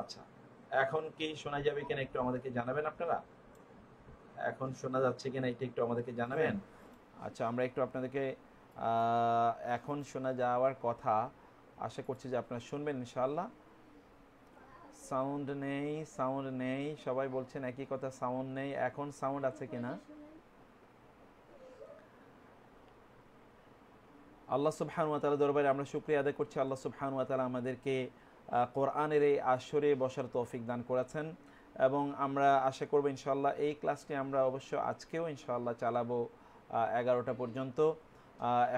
আচ্ছা এখন কি শোনা যাবে কিনা একটু আমাদেরকে জানাবেন আপনারা এখন শোনা যাচ্ছে কিনা এটা একটু আমাদেরকে জানাবেন আচ্ছা আমরা একটু আপনাদেরকে এখন শোনা যাওয়ার কথা আশা করছি যে আপনারা শুনবেন ইনশাআল্লাহ সাউন্ড নেই সাউন্ড নেই সবাই বলছেন একই কথা সাউন্ড নেই এখন সাউন্ড আছে কিনা আল্লাহ সুবহান ওয়া তাআলা দরবারে আমরা শুকরিয়া আদায় করছি আল্লাহ সুবহান ওয়া তাআলা আমাদেরকে কোরআনের এই আসরে বসার তৌফিক দান করেছেন এবং আমরা আশা করবো ইনশাল্লাহ এই ক্লাসটি আমরা অবশ্য আজকেও ইনশাল্লাহ চালাবো এগারোটা পর্যন্ত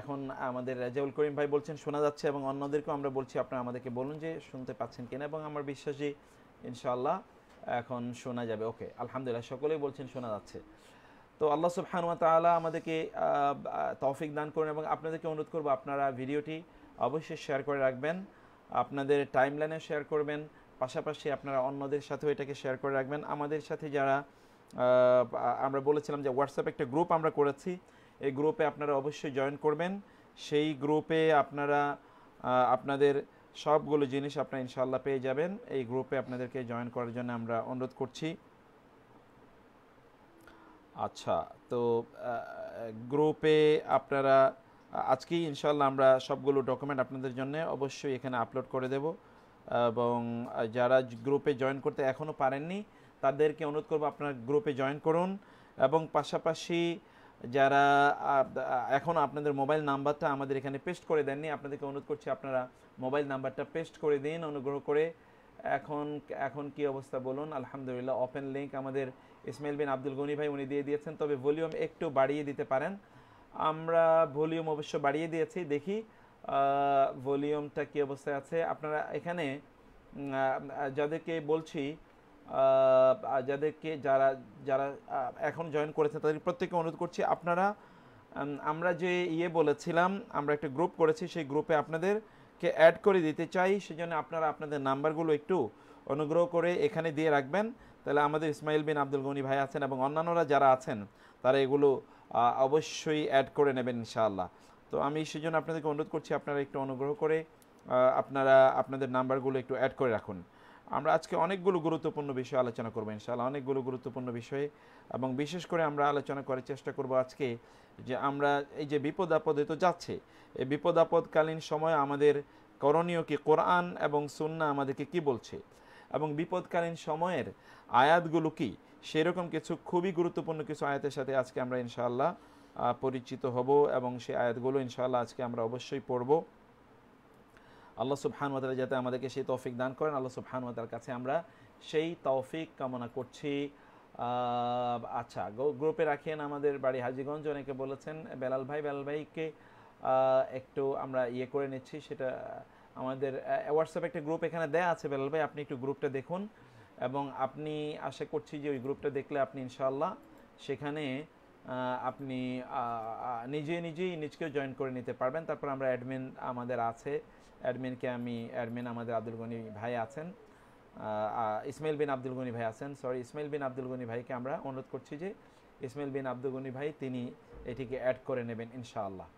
এখন আমাদের রেজাউল করিম ভাই বলছেন শোনা যাচ্ছে এবং অন্যদেরকেও আমরা বলছি আপনারা আমাদেরকে বলুন যে শুনতে পাচ্ছেন কিনা এবং আমার বিশ্বাসী ইনশাল্লাহ এখন শোনা যাবে ওকে আলহামদুলিল্লাহ সকলেই বলছেন শোনা যাচ্ছে তো আল্লাহ হানুয়া তালা আমাদেরকে তৌফিক দান করুন এবং আপনাদেরকে অনুরোধ করবো আপনারা ভিডিওটি অবশ্যই শেয়ার করে রাখবেন আপনাদের টাইমলাইনে শেয়ার করবেন পাশাপাশি আপনারা অন্যদের সাথেও এটাকে শেয়ার করে রাখবেন আমাদের সাথে যারা আমরা বলেছিলাম যে হোয়াটসঅ্যাপ একটা গ্রুপ আমরা করেছি এই গ্রুপে আপনারা অবশ্যই জয়েন করবেন সেই গ্রুপে আপনারা আপনাদের সবগুলো জিনিস আপনারা ইনশাল্লাহ পেয়ে যাবেন এই গ্রুপে আপনাদেরকে জয়েন করার জন্য আমরা অনুরোধ করছি আচ্ছা তো গ্রুপে আপনারা আজকেই ইনশাল্লাহ আমরা সবগুলো ডকুমেন্ট আপনাদের জন্য অবশ্যই এখানে আপলোড করে দেব এবং যারা গ্রুপে জয়েন করতে এখনও পারেননি তাদেরকে অনুরোধ করবো আপনার গ্রুপে জয়েন করুন এবং পাশাপাশি যারা এখন আপনাদের মোবাইল নাম্বারটা আমাদের এখানে পেস্ট করে দেননি আপনাদেরকে অনুরোধ করছি আপনারা মোবাইল নাম্বারটা পেস্ট করে দিন অনুগ্রহ করে এখন এখন কি অবস্থা বলুন আলহামদুলিল্লাহ ওপেন লিঙ্ক আমাদের ইসমাইল বিন আব্দুল গনি ভাই উনি দিয়ে দিয়েছেন তবে ভলিউম একটু বাড়িয়ে দিতে পারেন আমরা ভলিউম অবশ্য বাড়িয়ে দিয়েছি দেখি ভলিউমটা কী অবস্থায় আছে আপনারা এখানে যাদেরকে বলছি যাদেরকে যারা যারা এখন জয়েন করেছে তাদের প্রত্যেককে অনুরোধ করছি আপনারা আমরা যে ইয়ে বলেছিলাম আমরা একটা গ্রুপ করেছি সেই গ্রুপে আপনাদেরকে অ্যাড করে দিতে চাই সেজন্য আপনারা আপনাদের নাম্বারগুলো একটু অনুগ্রহ করে এখানে দিয়ে রাখবেন তাহলে আমাদের ইসমাইল বিন আব্দুল গনি ভাই আছেন এবং অন্যান্যরা যারা আছেন তারা এগুলো অবশ্যই অ্যাড করে নেবেন ইনশাআল্লাহ তো আমি সেই জন্য আপনাদেরকে অনুরোধ করছি আপনারা একটু অনুগ্রহ করে আপনারা আপনাদের নাম্বারগুলো একটু অ্যাড করে রাখুন আমরা আজকে অনেকগুলো গুরুত্বপূর্ণ বিষয়ে আলোচনা করবো ইনশাআল্লাহ অনেকগুলো গুরুত্বপূর্ণ বিষয়ে এবং বিশেষ করে আমরা আলোচনা করার চেষ্টা করব আজকে যে আমরা এই যে বিপদ আপদে তো যাচ্ছে এই বিপদ আপদকালীন সময় আমাদের করণীয় কি কোরআন এবং সুন্না আমাদেরকে কি বলছে এবং বিপদকালীন সময়ের আয়াতগুলো কী সেই রকম কিছু খুবই গুরুত্বপূর্ণ কিছু আয়াতের সাথে আজকে আমরা ইনশাআল্লাহ পরিচিত হব এবং সেই আয়াতগুলো ইনশাআল্লাহ আজকে আমরা অবশ্যই পড়ব আল্লাহ সুবহান ওয়াতালা যাতে আমাদেরকে সেই তৌফিক দান করেন আল্লাহ সুবহান ওয়াতার কাছে আমরা সেই তৌফিক কামনা করছি আচ্ছা গ্রুপে রাখেন আমাদের বাড়ি হাজিগঞ্জ অনেকে বলেছেন বেলাল ভাই বেলাল ভাইকে একটু আমরা ইয়ে করে নিচ্ছি সেটা আমাদের হোয়াটসঅ্যাপ একটা গ্রুপ এখানে দেয়া আছে বেলাল ভাই আপনি একটু গ্রুপটা দেখুন এবং আপনি আশা করছি যে ওই গ্রুপটা দেখলে আপনি ইনশাল্লাহ সেখানে আপনি নিজে নিজেই নিজকেও জয়েন করে নিতে পারবেন তারপর আমরা অ্যাডমিন আমাদের আছে অ্যাডমিনকে আমি অ্যাডমিন আমাদের আব্দুল গনি ভাই আছেন ইসমাইল বিন আব্দুল গনি ভাই আছেন সরি ইসমাইল বিন আব্দুল গনি ভাইকে আমরা অনুরোধ করছি যে ইসমাইল বিন আব্দুল গনি ভাই তিনি এটিকে অ্যাড করে নেবেন ইনশাআল্লাহ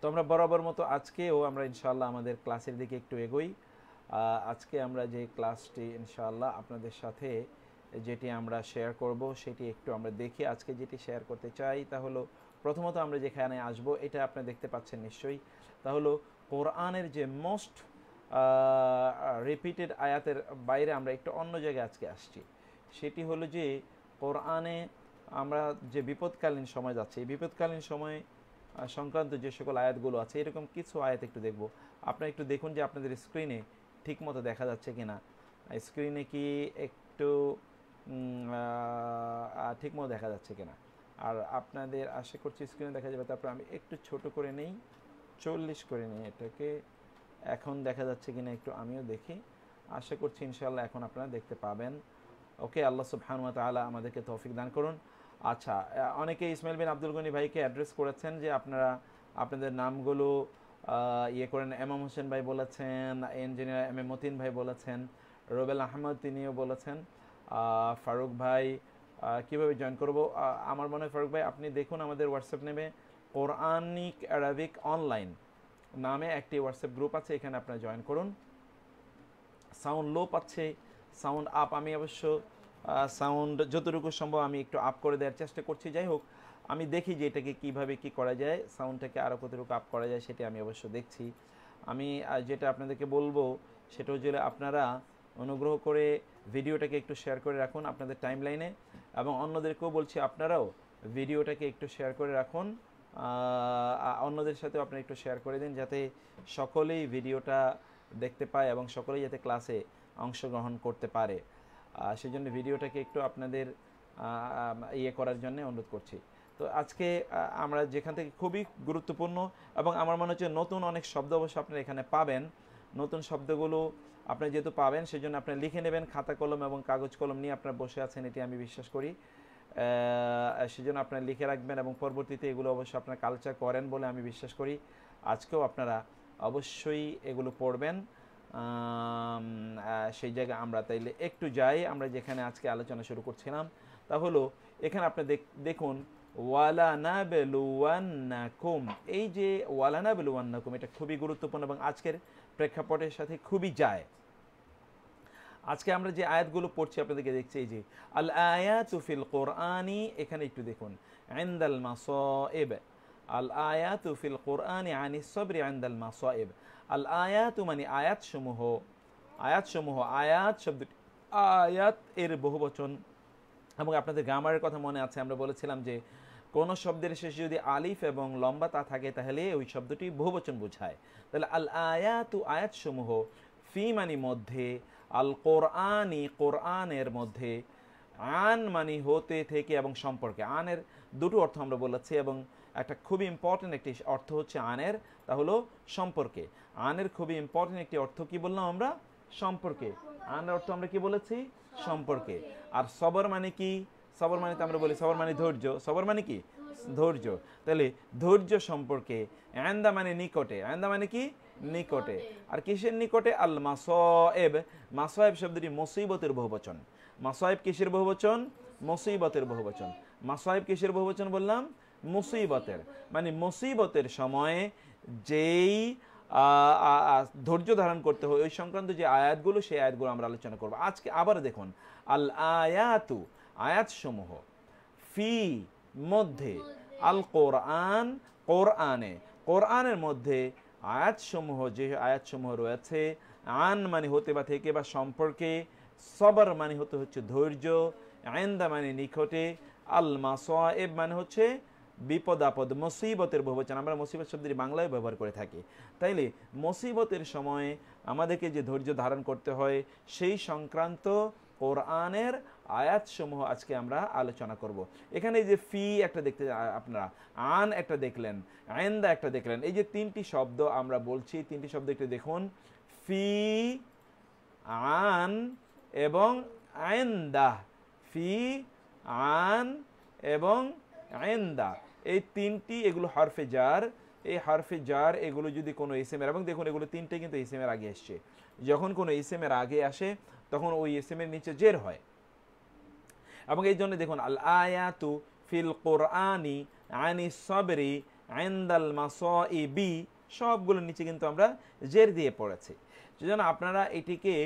তো আমরা বরাবর মতো আজকেও আমরা ইনশাআল্লাহ আমাদের ক্লাসের দিকে একটু এগোই আজকে আমরা যে ক্লাসটি ইনশাআল্লাহ আপনাদের সাথে যেটি আমরা শেয়ার করব সেটি একটু আমরা দেখি আজকে যেটি শেয়ার করতে চাই তা হলো প্রথমত আমরা যেখানে আসব এটা আপনি দেখতে পাচ্ছেন নিশ্চয়ই তা হলো কোরআনের যে মোস্ট রিপিটেড আয়াতের বাইরে আমরা একটু অন্য জায়গায় আজকে আসছি সেটি হলো যে কোরআনে আমরা যে বিপদকালীন সময় যাচ্ছে এই বিপদকালীন সময় সংক্রান্ত যে সকল আয়াতগুলো আছে এরকম কিছু আয়াত একটু দেখব আপনারা একটু দেখুন যে আপনাদের স্ক্রিনে ঠিকমতো দেখা যাচ্ছে কি না স্ক্রিনে কি একটু ঠিকমতো দেখা যাচ্ছে কিনা আর আপনাদের আশা করছি স্ক্রিনে দেখা যাবে তারপর আমি একটু ছোট করে নেই চল্লিশ করে নিই এটাকে এখন দেখা যাচ্ছে কিনা একটু আমিও দেখি আশা করছি ইনশাল্লাহ এখন আপনারা দেখতে পাবেন ওকে আল্লাহ সুবহানুয়া আলা আমাদেরকে তৌফিক দান করুন আচ্ছা অনেকে ইসমাইল বিন আব্দুল গনি ভাইকে অ্যাড্রেস করেছেন যে আপনারা আপনাদের নামগুলো ইয়ে করেন এম এম হোসেন ভাই বলেছেন ইঞ্জিনিয়ার এম এ মতিন ভাই বলেছেন রবেল আহমদ তিনিও বলেছেন ফারুক ভাই কিভাবে জয়েন করব আমার মনে হয় ফারুক ভাই আপনি দেখুন আমাদের হোয়াটসঅ্যাপ নেবে কোরআনিক অ্যারাবিক অনলাইন নামে একটি হোয়াটসঅ্যাপ গ্রুপ আছে এখানে আপনার জয়েন করুন সাউন্ড লো পাচ্ছে সাউন্ড আপ আমি অবশ্য সাউন্ড যতটুকু সম্ভব আমি একটু আপ করে দেওয়ার চেষ্টা করছি যাই হোক আমি দেখি যে এটাকে কিভাবে কি করা যায় সাউন্ডটাকে আরও কতটুকু আপ করা যায় সেটি আমি অবশ্য দেখছি আমি যেটা আপনাদেরকে বলবো সেটা হচ্ছে আপনারা অনুগ্রহ করে ভিডিওটাকে একটু শেয়ার করে রাখুন আপনাদের টাইম লাইনে এবং অন্যদেরকেও বলছি আপনারাও ভিডিওটাকে একটু শেয়ার করে রাখুন অন্যদের সাথেও আপনি একটু শেয়ার করে দিন যাতে সকলেই ভিডিওটা দেখতে পায় এবং সকলেই যাতে ক্লাসে অংশগ্রহণ করতে পারে সেই জন্য ভিডিওটাকে একটু আপনাদের ইয়ে করার জন্য অনুরোধ করছি তো আজকে আমরা যেখান থেকে খুবই গুরুত্বপূর্ণ এবং আমার মনে হচ্ছে নতুন অনেক শব্দ অবশ্য আপনারা এখানে পাবেন নতুন শব্দগুলো আপনি যেহেতু পাবেন সেই জন্য আপনি লিখে নেবেন খাতা কলম এবং কাগজ কলম নিয়ে আপনার বসে আছেন এটি আমি বিশ্বাস করি সেজন্য আপনারা লিখে রাখবেন এবং পরবর্তীতে এগুলো অবশ্যই আপনার কালচার করেন বলে আমি বিশ্বাস করি আজকেও আপনারা অবশ্যই এগুলো পড়বেন সেই জায়গায় আমরা তাইলে একটু যাই আমরা যেখানে আজকে আলোচনা শুরু করছিলাম তা হলো এখানে আপনি দেখুন ওয়ালানাবেলুয়ান্নাকুম এই যে ওয়ালানাবেলুয়ান্নাকুম এটা খুবই গুরুত্বপূর্ণ এবং আজকের প্রেক্ষাপটের সাথে খুবই যায় আজকে আমরা যে আয়াতগুলো পড়ছি আপনাদেরকে দেখছি এই যে আল আয়াতু কোরআনি এখানে একটু দেখুন আল আয়াতু কোরআনি আনি সবরি আইন্দাল আল আয়াতু মানে আয়াতসমূহ আয়াতসমূহ আয়াত শব্দটি আয়াত এর বহুবচন এবং আপনাদের গ্রামারের কথা মনে আছে আমরা বলেছিলাম যে কোনো শব্দের শেষে যদি আলিফ এবং লম্বা তা থাকে তাহলে ওই শব্দটি বহুবচন বোঝায় তাহলে আল আয়াতু সমূহ ফি মানি মধ্যে আল কোরআনই কোরআনের মধ্যে আন মানি হতে থেকে এবং সম্পর্কে আনের দুটো অর্থ আমরা বলেছি এবং একটা খুবই ইম্পর্টেন্ট একটি অর্থ হচ্ছে আনের তা হলো সম্পর্কে আনের খুবই ইম্পর্টেন্ট একটি অর্থ কি বললাম আমরা সম্পর্কে আনের অর্থ আমরা কি বলেছি সম্পর্কে আর সবর মানে কি সবর মানে তো আমরা বলি সবর মানে ধৈর্য সবর মানে কি ধৈর্য তাহলে ধৈর্য সম্পর্কে আয়ন্দা মানে নিকটে আয়ন্দা মানে কি নিকটে আর কিসের নিকটে আল মাসয়েব মাসয়েব শব্দটি মুসিবতের বহুবচন মাসয়েব কিসের বহুবচন মুসিবতের বহুবচন মাসয়েব কিসের বহুবচন বললাম মুসিবতের মানে মুসিবতের সময়ে যেই ধৈর্য ধারণ করতে হয় ওই সংক্রান্ত যে আয়াতগুলো সেই আয়াতগুলো আমরা আলোচনা করব আজকে আবার দেখুন আল আয়াতু আয়াতসমূহ ফি মধ্যে আল কোরআন কোরআনে কোরআনের মধ্যে আয়াতসমূহ যে আয়াতসমূহ রয়েছে আন মানে হতে বা থেকে বা সম্পর্কে সবার মানে হতে হচ্ছে ধৈর্য আয়েন্দা মানে নিকটে আল মাসোয়েব মানে হচ্ছে বিপদ আপদ মুসিবতের বহুবচন আমরা মুসিবত শব্দটি বাংলায় ব্যবহার করে থাকি তাইলে মুসিবতের সময়ে আমাদেরকে যে ধৈর্য ধারণ করতে হয় সেই সংক্রান্ত কোরআনের আয়াতসমূহ আজকে আমরা আলোচনা করব। এখানে এই যে ফি একটা দেখতে আপনারা আন একটা দেখলেন আয়েন্দা একটা দেখলেন এই যে তিনটি শব্দ আমরা বলছি তিনটি শব্দ একটু দেখুন ফি আন এবং আয়েন্দা ফি আন এবং আয়েন্দা এই তিনটি এগুলো হরফে যার এই হরফে জার এগুলো যদি কোনো ইসেমের এবং দেখুন এগুলো তিনটে কিন্তু ইসেমের আগে এসছে যখন কোনো ইসেমের আগে আসে তখন ওই এস এম এর নিচে জের হয় এবং এই জন্য দেখুন আল আয়াতু ফিল কোরআনি আনি সবরি আইন্দাল বি সবগুলোর নিচে কিন্তু আমরা জের দিয়ে পড়েছি সেজন্য আপনারা এটিকে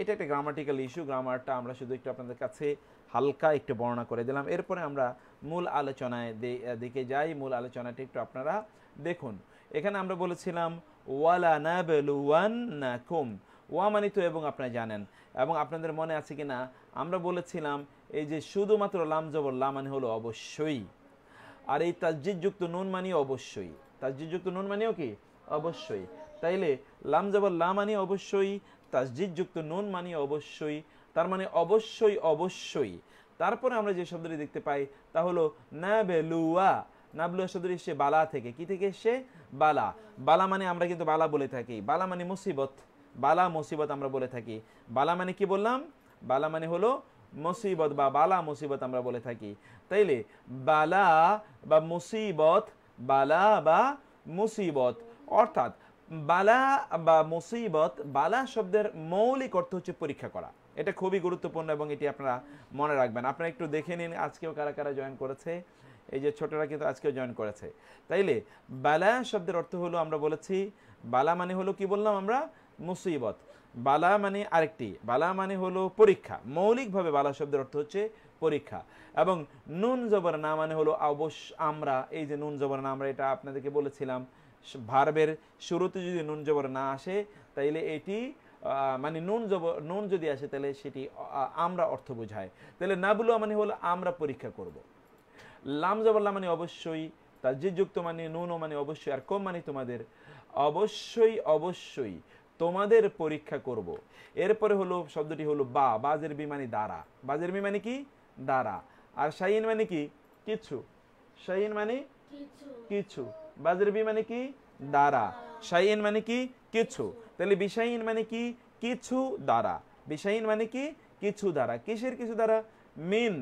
এটা একটা গ্রামাটিক্যাল ইস্যু গ্রামারটা আমরা শুধু একটু আপনাদের কাছে হালকা একটু বর্ণনা করে দিলাম এরপরে আমরা মূল আলোচনায় দিকে যাই মূল আলোচনাটি একটু আপনারা দেখুন এখানে আমরা বলেছিলাম ওয়ালা না বেলুয়ান না কুম ওয়ামানিত এবং আপনারা জানেন এবং আপনাদের মনে আছে কি না আমরা বলেছিলাম এই যে শুধুমাত্র লাম জবর লা মানে হলো অবশ্যই আর এই তাজ্জিদযুক্ত নুন মানে অবশ্যই তাজ্জিদযুক্ত নুন মানেও কি অবশ্যই তাইলে লাম জবর লা মানে অবশ্যই তাজ্জিদযুক্ত নুন মানে অবশ্যই তার মানে অবশ্যই অবশ্যই তারপরে আমরা যে শব্দটি দেখতে পাই তা হলো না বেলুয়া নাবলুয়া শব্দটি এসে বালা থেকে কি থেকে এসে বালা বালা মানে আমরা কিন্তু বালা বলে থাকি বালা মানে মুসিবত বালা মুসিবত আমরা বলে থাকি বালা মানে কি বললাম বালা মানে হলো মুসিবত বা বালা মুসিবত আমরা বলে থাকি তাইলে বালা বা মুসিবত বালা বা মুসিবত অর্থাৎ বালা বা মুসিবত বালা শব্দের মৌলিক অর্থ হচ্ছে পরীক্ষা করা এটা খুবই গুরুত্বপূর্ণ এবং এটি আপনারা মনে রাখবেন আপনারা একটু দেখে নিন আজকেও কারা কারা জয়েন করেছে এই যে ছোটরা কিন্তু আজকেও জয়েন করেছে তাইলে বালা শব্দের অর্থ হলো আমরা বলেছি বালা মানে হলো কি বললাম আমরা মুসিবত বালা মানে আরেকটি বালা মানে হলো পরীক্ষা মৌলিকভাবে বালা শব্দের অর্থ হচ্ছে পরীক্ষা এবং নুন জবর না মানে হলো অবশ্য আমরা এই যে নুন জবর না আমরা এটা আপনাদেরকে বলেছিলাম ভার্বের শুরুতে যদি নুন জবর না আসে তাইলে এটি মানে নুন জব নুন যদি আসে তাহলে সেটি আমরা অর্থ বোঝায় তাহলে না বলুয়া মানে হলো আমরা পরীক্ষা করব। লাম জবরলা মানে অবশ্যই তাজিযুক্ত মানে নুনও মানে অবশ্যই আর কম মানে তোমাদের অবশ্যই অবশ্যই তোমাদের পরীক্ষা করব। এরপরে হলো শব্দটি হলো বা বাজের মানে দ্বারা বাজের মানে কি দ্বারা আর শাহিন মানে কি কিছু শাহিন মানে কিছু বাজের মানে কি দ্বারা শাহিন মানে কি কিছু তাহলে বিশাহীন মানে কি কিছু দ্বারা বিশাহীন মানে কি কিছু দ্বারা কিসের কিছু দ্বারা মিন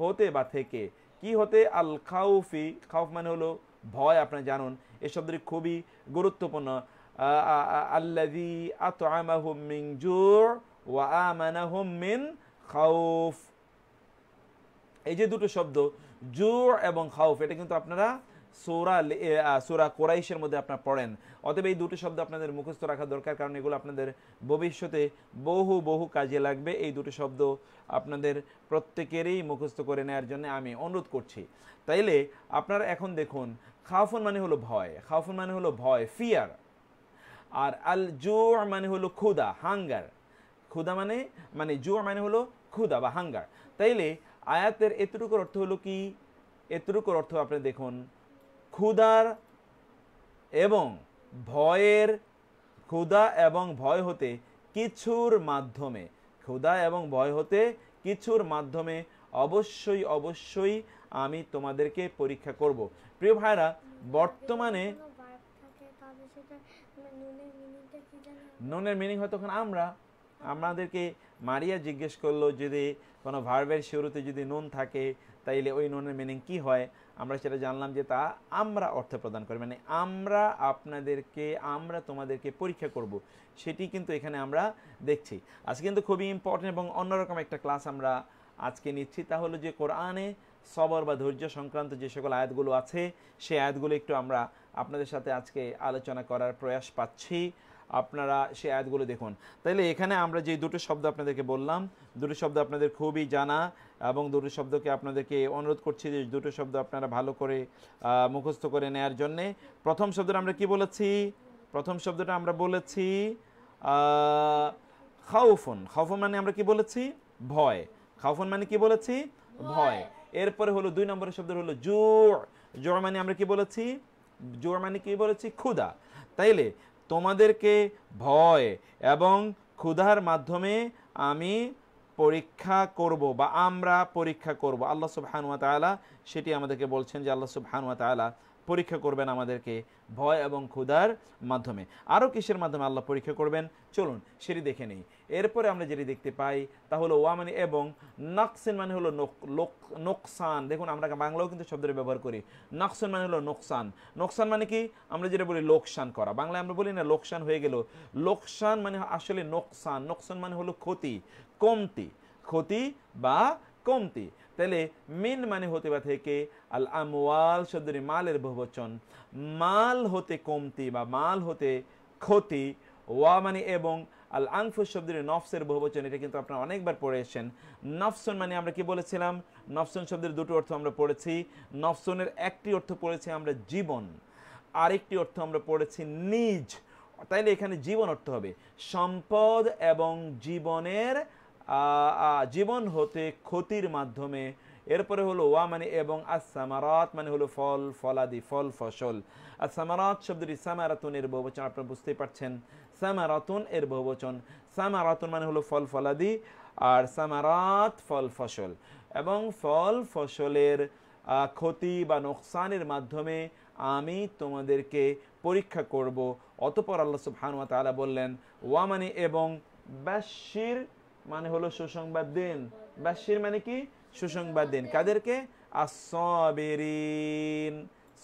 হতে বা থেকে কি হতে আল খাউফি খাউফ মানে হলো ভয় আপনারা জানুন এই শব্দটি খুবই গুরুত্বপূর্ণ আল্লাদি আত আমাহুম মিং জোর ওয়া আমানাহুম মিন খাউফ এই যে দুটো শব্দ জোর এবং খাউফ এটা কিন্তু আপনারা সোরা সোরা কোরাইশের মধ্যে আপনারা পড়েন অতএব এই দুটো শব্দ আপনাদের মুখস্থ রাখা দরকার কারণ এগুলো আপনাদের ভবিষ্যতে বহু বহু কাজে লাগবে এই দুটো শব্দ আপনাদের প্রত্যেকেরই মুখস্থ করে নেওয়ার জন্য আমি অনুরোধ করছি তাইলে আপনারা এখন দেখুন খাউফন মানে হলো ভয় খাউফন মানে হলো ভয় ফিয়ার আর আল জোর মানে হলো ক্ষুদা হাঙ্গার ক্ষুদা মানে মানে জোর মানে হলো ক্ষুদা বা হাঙ্গার তাইলে আয়াতের এতটুকুর অর্থ হলো কি এতটুকুর অর্থ আপনি দেখুন ক্ষুদার এবং ভয়ের ক্ষুদা এবং ভয় হতে কিছুর মাধ্যমে ক্ষুদা এবং ভয় হতে কিছুর মাধ্যমে অবশ্যই অবশ্যই আমি তোমাদেরকে পরীক্ষা করব প্রিয় ভাইরা বর্তমানে নুনের মিনিং হয় তখন আমরা হ্যাঁ। আমাদেরকে মারিয়া জিজ্ঞেস করলো যদি কোনো ভার্বের শুরুতে যদি নুন থাকে তাইলে ওই নুনের মিনিং কি হয় আমরা সেটা জানলাম যে তা আমরা অর্থ প্রদান করি মানে আমরা আপনাদেরকে আমরা তোমাদেরকে পরীক্ষা করব সেটি কিন্তু এখানে আমরা দেখছি আজকে কিন্তু খুবই ইম্পর্টেন্ট এবং অন্যরকম একটা ক্লাস আমরা আজকে নিচ্ছি তা হলো যে কোরআনে সবর বা ধৈর্য সংক্রান্ত যে সকল আয়াতগুলো আছে সেই আয়াতগুলো একটু আমরা আপনাদের সাথে আজকে আলোচনা করার প্রয়াস পাচ্ছি আপনারা সেই আয়াতগুলো দেখুন তাইলে এখানে আমরা যে দুটো শব্দ আপনাদেরকে বললাম দুটো শব্দ আপনাদের খুবই জানা এবং দুটো শব্দকে আপনাদেরকে অনুরোধ করছি যে দুটো শব্দ আপনারা ভালো করে মুখস্থ করে নেয়ার জন্যে প্রথম শব্দটা আমরা কি বলেছি প্রথম শব্দটা আমরা বলেছি খাউফুন খাউফুন মানে আমরা কি বলেছি ভয় খাউফুন মানে কি বলেছি ভয় এরপরে হলো দুই নম্বরের শব্দ হলো জোর জোর মানে আমরা কি বলেছি জোর মানে কী বলেছি ক্ষুধা তাইলে তোমাদেরকে ভয় এবং ক্ষুধার মাধ্যমে আমি পরীক্ষা করব বা আমরা পরীক্ষা করব আল্লাহ সব হানুয়া তালা সেটি আমাদেরকে বলছেন যে আল্লাহ সব হানুয়া তালা পরীক্ষা করবেন আমাদেরকে ভয় এবং ক্ষুধার মাধ্যমে আরও কিসের মাধ্যমে আল্লাহ পরীক্ষা করবেন চলুন সেটি দেখে নেই এরপরে আমরা যেটি দেখতে পাই তা হলো ওয়া মানে এবং নকসেন মানে হলো নোকসান দেখুন আমরা বাংলাও কিন্তু শব্দের ব্যবহার করি নকসেন মানে হলো নোকসান নোকসান মানে কি আমরা যেটা বলি লোকসান করা বাংলায় আমরা বলি না লোকসান হয়ে গেল লোকসান মানে আসলে নোকসান নোকসান মানে হলো ক্ষতি কমতি ক্ষতি বা কমতি তাহলে মিন মানে হতে বা থেকে আল আমওয়াল শব্দটি মালের বহুবচন মাল হতে কমতি বা মাল হতে ক্ষতি ওয়া মানে এবং আল আংফুস শব্দের নফসের বহুবচন এটা কিন্তু আপনারা অনেকবার পড়ে এসেছেন নফসন মানে আমরা কি বলেছিলাম নফসন শব্দের দুটো অর্থ আমরা পড়েছি নফসনের একটি অর্থ পড়েছি আমরা জীবন আরেকটি অর্থ আমরা পড়েছি নিজ তাইলে এখানে জীবন অর্থ হবে সম্পদ এবং জীবনের জীবন হতে ক্ষতির মাধ্যমে এরপরে হলো ওয়া মানে এবং আসামারাত মানে হলো ফল ফলাদি ফল ফসল আর সামারাত শব্দটি বহু বহুবচন আপনারা বুঝতেই পারছেন সামারাতুন এর বহুবচন সামারাতুন মানে হলো ফল ফলাদি আর সামারাত ফল ফসল এবং ফল ফসলের ক্ষতি বা নোকসানের মাধ্যমে আমি তোমাদেরকে পরীক্ষা করব অতপর আল্লাহ হানুয়া তালা বললেন ওয়া মানে এবং বাশির মানে হলো সুসংবাদ দিন বাশির মানে কি সুসংবাদ দিন কাদেরকে আর সবেরিন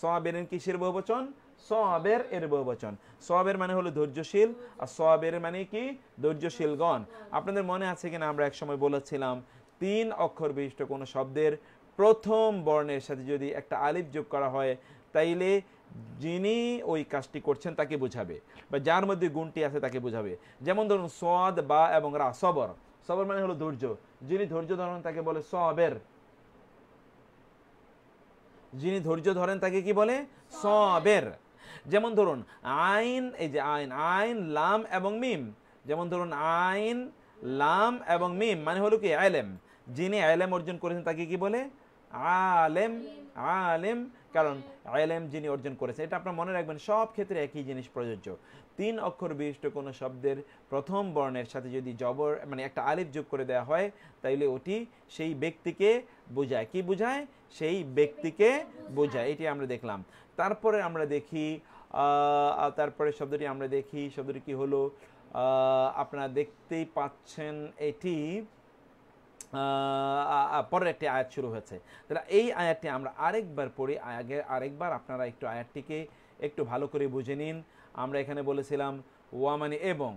সবেরিন কিসের বহুবচন সবের এর বহুবচন সবের মানে হলো ধৈর্যশীল আর সবের মানে কি ধৈর্যশীলগণ আপনাদের মনে আছে কিনা আমরা একসময় বলেছিলাম তিন অক্ষর বিশিষ্ট কোনো শব্দের প্রথম বর্ণের সাথে যদি একটা আলিপ যোগ করা হয় তাইলে যিনি ওই কাজটি করছেন তাকে বোঝাবে বা যার মধ্যে গুণটি আছে তাকে বোঝাবে যেমন ধরুন সদ বা এবং রা সবর সবর মানে হলো ধৈর্য যিনি ধৈর্য ধরেন তাকে বলে সবের যিনি ধৈর্য ধরেন তাকে কি বলে সবের যেমন ধরুন আইন এই যে আইন আইন লাম এবং মিম যেমন ধরুন আইন লাম এবং মিম মানে হলো কি আলেম যিনি আলেম অর্জন করেছেন তাকে কি বলে আলেম আলেম কারণ আলেম যিনি অর্জন করেছেন এটা আপনার মনে রাখবেন সব ক্ষেত্রে একই জিনিস প্রযোজ্য তিন অক্ষর বিশিষ্ট কোনো শব্দের প্রথম বর্ণের সাথে যদি জবর মানে একটা আলিফ যোগ করে দেওয়া হয় তাইলে ওটি সেই ব্যক্তিকে বোঝায় কি বোঝায় সেই ব্যক্তিকে বোঝায় এটি আমরা দেখলাম তারপরে আমরা দেখি তারপরে শব্দটি আমরা দেখি শব্দটি কি হলো আপনারা দেখতেই পাচ্ছেন এটি পরের একটি আয়াত শুরু হয়েছে তাহলে এই আয়াতটি আমরা আরেকবার পড়ি আগে আরেকবার আপনারা একটু আয়াতটিকে একটু ভালো করে বুঝে নিন আমরা এখানে বলেছিলাম ওয়া মানে এবং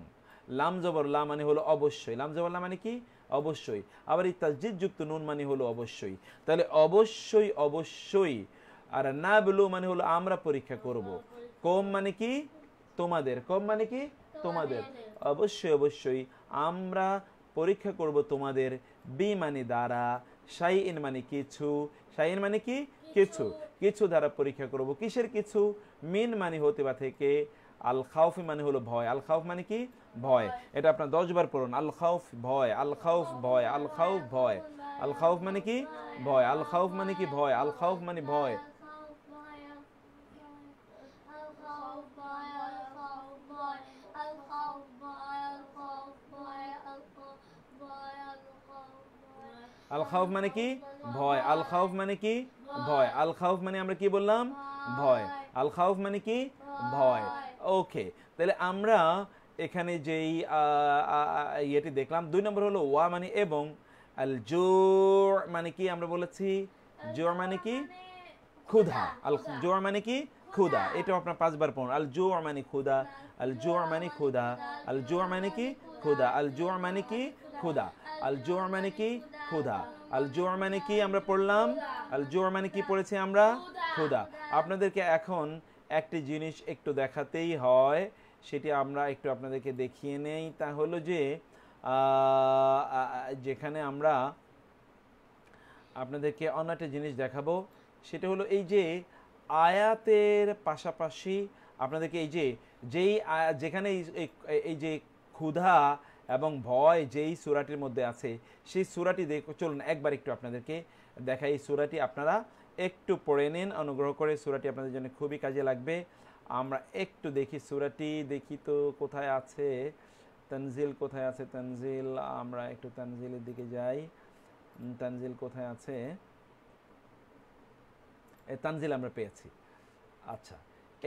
লাম জবর লা মানে হলো অবশ্যই লাম জবর লা মানে কি অবশ্যই আবার এই নুন মানে হলো অবশ্যই তাহলে অবশ্যই অবশ্যই আর না বেলো মানে হলো আমরা পরীক্ষা করব কম মানে কি তোমাদের কম মানে কি তোমাদের অবশ্যই অবশ্যই আমরা পরীক্ষা করব তোমাদের বি মানে দ্বারা সাই ইন মানে কিছু সাই ইন মানে কি কিছু কিছু দ্বারা পরীক্ষা করব কিসের কিছু মিন মানে হতে বা থেকে আল খাউফি মানে হলো ভয় আল খাউফ মানে কি ভয় এটা আপনার দশবার পড়ুন আল খাউফ ভয় আল খাউফ ভয় আল খাউফ ভয় আল খাউফ মানে কি ভয় আল খাউফ মানে কি ভয় আল খাউফ মানে ভয় আল খাউফ মানে কি ভয় আল খাউফ মানে কি ভয় আল খাউফ মানে আমরা কি বললাম ভয় আল খাউফ মানে কি ভয় ওকে তাহলে আমরা এখানে যেই ইয়েটি দেখলাম দুই নম্বর হলো ওয়া মানে এবং আল জোর মানে কি আমরা বলেছি জোর মানে কি ক্ষুধা আল জোর মানে কি ক্ষুধা এটাও আপনার পাঁচবার পড়ুন আল জোর মানে ক্ষুদা আল জোর মানে ক্ষুদা আল জোর মানে কি ক্ষুদা আল জোর মানে কি ক্ষুদা আল জোর মানে কি ক্ষুধা আল জোর মানে কি আমরা পড়লাম আল জোর মানে কি পড়েছি আমরা ক্ষুদা আপনাদেরকে এখন একটি জিনিস একটু দেখাতেই হয় সেটি আমরা একটু আপনাদেরকে দেখিয়ে নেই তা হলো যে যেখানে আমরা আপনাদেরকে অন্য একটা জিনিস দেখাবো সেটা হলো এই যে আয়াতের পাশাপাশি আপনাদেরকে এই যে যেই যেখানে এই যে ক্ষুধা এবং ভয় যেই সুরাটির মধ্যে আছে সেই সুরাটি চলুন একবার একটু আপনাদেরকে দেখা এই সুরাটি আপনারা একটু পড়ে নিন অনুগ্রহ করে সুরাটি আপনাদের জন্য খুবই কাজে লাগবে আমরা একটু দেখি সুরাটি দেখি তো কোথায় আছে তানজিল কোথায় আছে তানজিল আমরা একটু তানজিলের দিকে যাই তানজিল কোথায় আছে তানজিল আমরা পেয়েছি আচ্ছা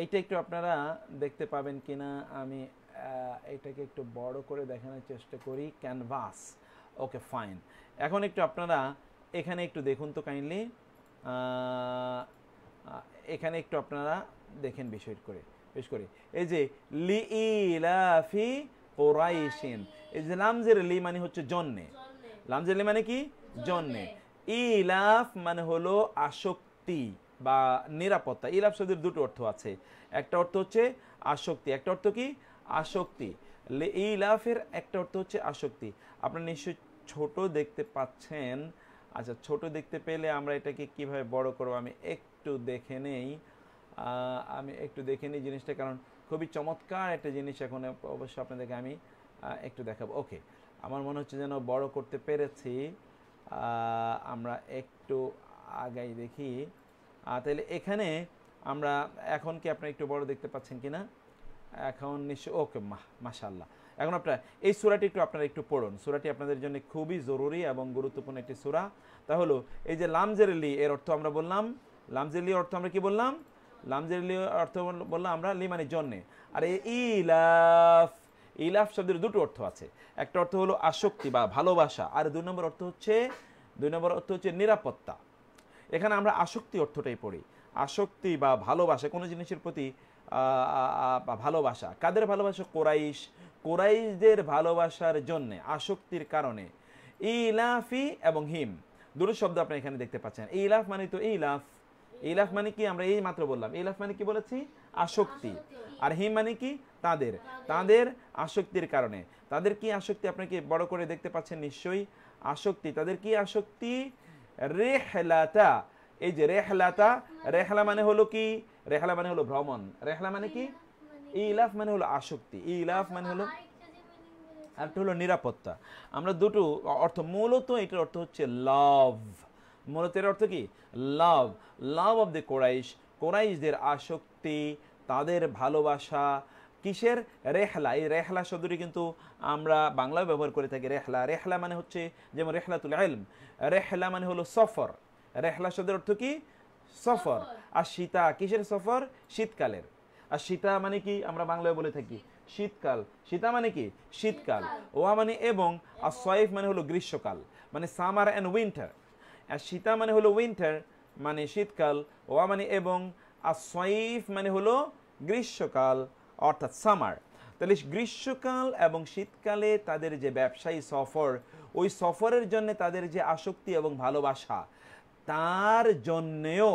এইটা একটু আপনারা দেখতে পাবেন কিনা আমি এটাকে একটু বড় করে দেখানোর চেষ্টা করি ক্যানভাস ওকে ফাইন এখন একটু আপনারা এখানে একটু দেখুন তো কাইন্ডলি এখানে একটু আপনারা দেখেন বিষয় করে বেশ করে এই যে লি ইলাফি কোরাইশিন এই যে লামজের লি মানে হচ্ছে জন্মে লামজের লি মানে কি জন্মে ইলাফ মানে হলো আসক্তি বা নিরাপত্তা ইলাফ শব্দের দুটো অর্থ আছে একটা অর্থ হচ্ছে আসক্তি একটা অর্থ কি আসক্তি ইলাফের একটা অর্থ হচ্ছে আসক্তি আপনারা নিশ্চয়ই ছোট দেখতে পাচ্ছেন আচ্ছা ছোট দেখতে পেলে আমরা এটাকে কিভাবে বড় করব আমি একটু দেখে নেই আমি একটু দেখে নিই জিনিসটা কারণ খুবই চমৎকার একটা জিনিস এখন অবশ্যই আপনাদেরকে আমি একটু দেখাবো ওকে আমার মনে হচ্ছে যেন বড় করতে পেরেছি আমরা একটু আগাই দেখি তাহলে এখানে আমরা এখন কি আপনি একটু বড় দেখতে পাচ্ছেন কি না এখন নিশ্চয় ওকে মা মাসাল্লাহ এখন আপনার এই সুরাটি একটু আপনারা একটু পড়ুন সুরাটি আপনাদের জন্য খুবই জরুরি এবং গুরুত্বপূর্ণ একটি সুরা তা হলো এই যে লামজেরলি এর অর্থ আমরা বললাম লামজেরলি অর্থ আমরা কি বললাম লামজেরলি অর্থ বললাম আমরা লিমানের জন্যে আর এই ইলাফ ইলাফ শব্দের দুটো অর্থ আছে একটা অর্থ হলো আসক্তি বা ভালোবাসা আর দুই নম্বর অর্থ হচ্ছে দুই নম্বর অর্থ হচ্ছে নিরাপত্তা এখানে আমরা আসক্তি অর্থটাই পড়ি আসক্তি বা ভালোবাসা কোনো জিনিসের প্রতি ভালোবাসা কাদের ভালোবাসা কোরাইশ কোরাইশদের ভালোবাসার জন্য আসক্তির কারণে ইলাফি এবং হিম দুটো শব্দ আপনি এখানে দেখতে পাচ্ছেন ইলাফ মানে তো ইলাফ ইলাফ মানে কি আমরা এই মাত্র বললাম ইলাফ মানে কি বলেছি আসক্তি আর হিম মানে কি তাদের তাদের আসক্তির কারণে তাদের কি আসক্তি আপনাকে বড় করে দেখতে পাচ্ছেন নিশ্চয়ই আসক্তি তাদের কি আসক্তি রেহলাতা এই যে রেহলাতা রেহলা মানে হলো কি রেহলা মানে হলো ভ্রমণ রেহলা মানে কি ইলাফ মানে হলো আসক্তি ইলাফ মানে হলো আরেকটা হলো নিরাপত্তা আমরা দুটো অর্থ মূলত এটার অর্থ হচ্ছে লাভ মূলত এর অর্থ কি love love of the Quraysh কোরাইশদের আসক্তি তাদের ভালোবাসা কিসের রেহলা এই রেহলা শব্দটি কিন্তু আমরা বাংলায় ব্যবহার করে থাকি রেহলা রেহলা মানে হচ্ছে যেমন রেহলাতুল আলম রেহলা মানে হলো সফর রেহলা শব্দের অর্থ কি সফর আর সীতা কিসের সফর শীতকালের আর সীতা মানে কি আমরা বাংলায় বলে থাকি শীতকাল সীতা মানে কি শীতকাল ওয়া মানে এবং আর সয়েফ মানে হলো গ্রীষ্মকাল মানে সামার অ্যান্ড উইন্টার আর সীতা মানে হলো উইন্টার মানে শীতকাল ওয়া মানে এবং আর সয়েফ মানে হলো গ্রীষ্মকাল অর্থাৎ সামার তাহলে গ্রীষ্মকাল এবং শীতকালে তাদের যে ব্যবসায়ী সফর ওই সফরের জন্য তাদের যে আসক্তি এবং ভালোবাসা তার জন্যেও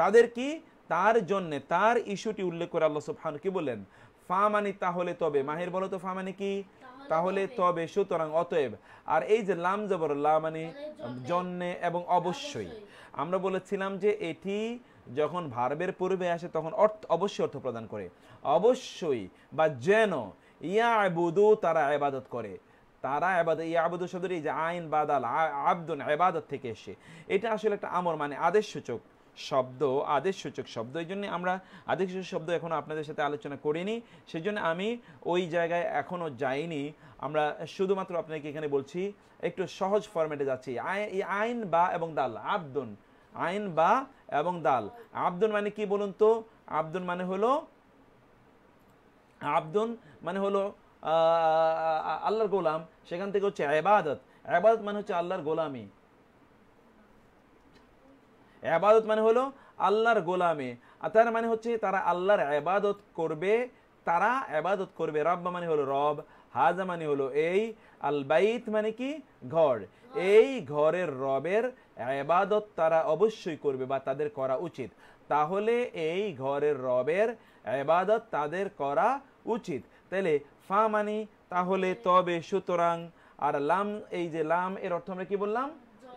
তাদের কি তার জন্যে তার ইস্যুটি উল্লেখ করে আল্লাহ সুবহান কি বলেন ফামানি তাহলে তবে মাহের বলো তো ফামানি কি তাহলে তবে সুতরাং অতএব আর এই যে লাম জবর লামানি জন্যে এবং অবশ্যই আমরা বলেছিলাম যে এটি যখন ভার্বের পূর্বে আসে তখন অর্থ অবশ্যই অর্থ প্রদান করে অবশ্যই বা যেন ইয়া আবুদু তারা আবাদত করে তারা আবাদ ইয়া আবুদু শব্দটি যে আইন বাদাল আবদুন আবাদত থেকে এসে এটা আসলে একটা আমর মানে আদেশ সূচক শব্দ আদেশসূচক শব্দ এই জন্য আমরা আদেশসূচক শব্দ এখন আপনাদের সাথে আলোচনা করিনি সেজন্য আমি ওই জায়গায় এখনও যাইনি আমরা শুধুমাত্র আপনাকে এখানে বলছি একটু সহজ ফরম্যাটে যাচ্ছি আইন বা এবং দাল আবদুন আইন বা এবং দাল আবদুন মানে কি বলুন তো আবদুন মানে হলো আবদুন মানে হলো আল্লাহর গোলাম সেখান থেকে হচ্ছে আবাদত আবাদত মানে হচ্ছে আল্লাহর গোলামী এবাদত মানে হলো আল্লাহর গোলামে আর তার মানে হচ্ছে তারা আল্লাহর এবাদত করবে তারা এবাদত করবে রব্বা মানে হলো রব হাজা মানে হলো এই আলবাইত মানে কি ঘর এই ঘরের রবের এবাদত তারা অবশ্যই করবে বা তাদের করা উচিত তাহলে এই ঘরের রবের এবাদত তাদের করা উচিত তাহলে ফা মানে তাহলে তবে সুতরাং আর লাম এই যে লাম এর অর্থ আমরা কি বললাম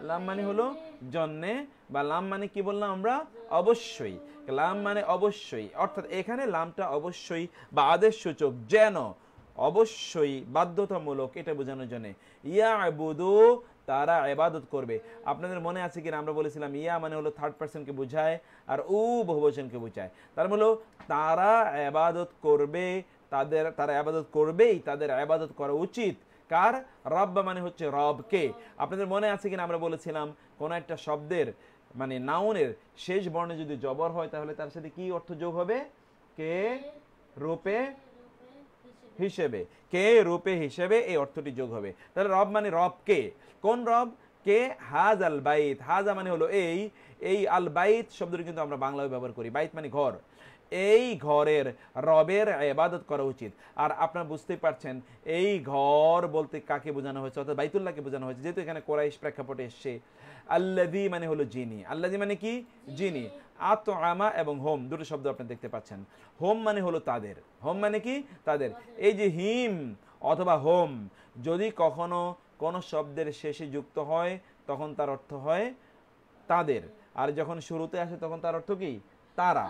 লাম মানে হলো জন্মে বা লাম মানে কি বললাম আমরা অবশ্যই লাম মানে অবশ্যই অর্থাৎ এখানে লামটা অবশ্যই বা আদেশ সূচক যেন অবশ্যই বাধ্যতামূলক এটা বোঝানোর জন্য ইয়া আবুদু তারা এবাদত করবে আপনাদের মনে আছে কিনা আমরা বলেছিলাম ইয়া মানে হলো থার্ড পার্সনকে বোঝায় আর উ বহুবচনকে বোঝায় তার মানে হলো তারা এবাদত করবে তাদের তারা আবাদত করবেই তাদের আবাদত করা উচিত কার রব্বা মানে হচ্ছে রবকে আপনাদের মনে আছে কিনা আমরা বলেছিলাম কোনো একটা শব্দের মানে নাউনের শেষ বর্ণে যদি জবর হয় তাহলে তার সাথে কি অর্থ যোগ হবে কে রূপে হিসেবে কে রূপে হিসেবে এই অর্থটি যোগ হবে তাহলে রব মানে রব কে কোন রব কে হাজ আল বাইত হাজা মানে হলো এই এই আল বাইত শব্দটি কিন্তু আমরা বাংলায় ব্যবহার করি বাইত মানে ঘর এই ঘরের রবের এবাদত করা উচিত আর আপনারা বুঝতেই পারছেন এই ঘর বলতে কাকে বোঝানো হয়েছে অর্থাৎ বাইতুল্লাহকে বোঝানো হয়েছে যেহেতু এখানে কোরাইশ প্রেক্ষাপটে এসছে আল্লাদি মানে হলো জিনি আল্লাদি মানে কি জিনি আত আমা এবং হোম দুটো শব্দ আপনি দেখতে পাচ্ছেন হোম মানে হলো তাদের হোম মানে কি তাদের এই যে হিম অথবা হোম যদি কখনো কোনো শব্দের শেষে যুক্ত হয় তখন তার অর্থ হয় তাদের আর যখন শুরুতে আসে তখন তার অর্থ কি তারা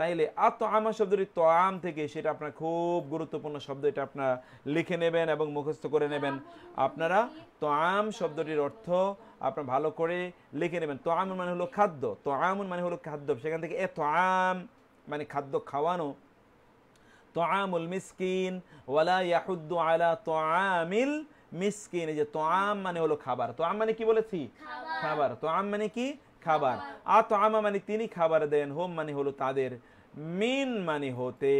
তাইলে আর তো আমা শব্দটি তো আম থেকে সেটা আপনার খুব গুরুত্বপূর্ণ শব্দ এটা আপনারা লিখে নেবেন এবং মুখস্থ করে নেবেন আপনারা তো আম শব্দটির অর্থ আপনার ভালো করে লিখে নেবেন তো আমন মানে হলো খাদ্য তো আমন মানে হলো খাদ্য সেখান থেকে এ তো আম মানে খাদ্য খাওয়ানো তো আমুল মিসকিন ওয়ালা ইয়াহুদ্দু আলা তো আমিল মিসকিন এই যে তো আম মানে হলো খাবার তো আম মানে কি বলেছি খাবার তো আম মানে কি খাবার আত আমা মানে তিনি খাবার দেন হোম মানে হলো তাদের মিন মানে হতে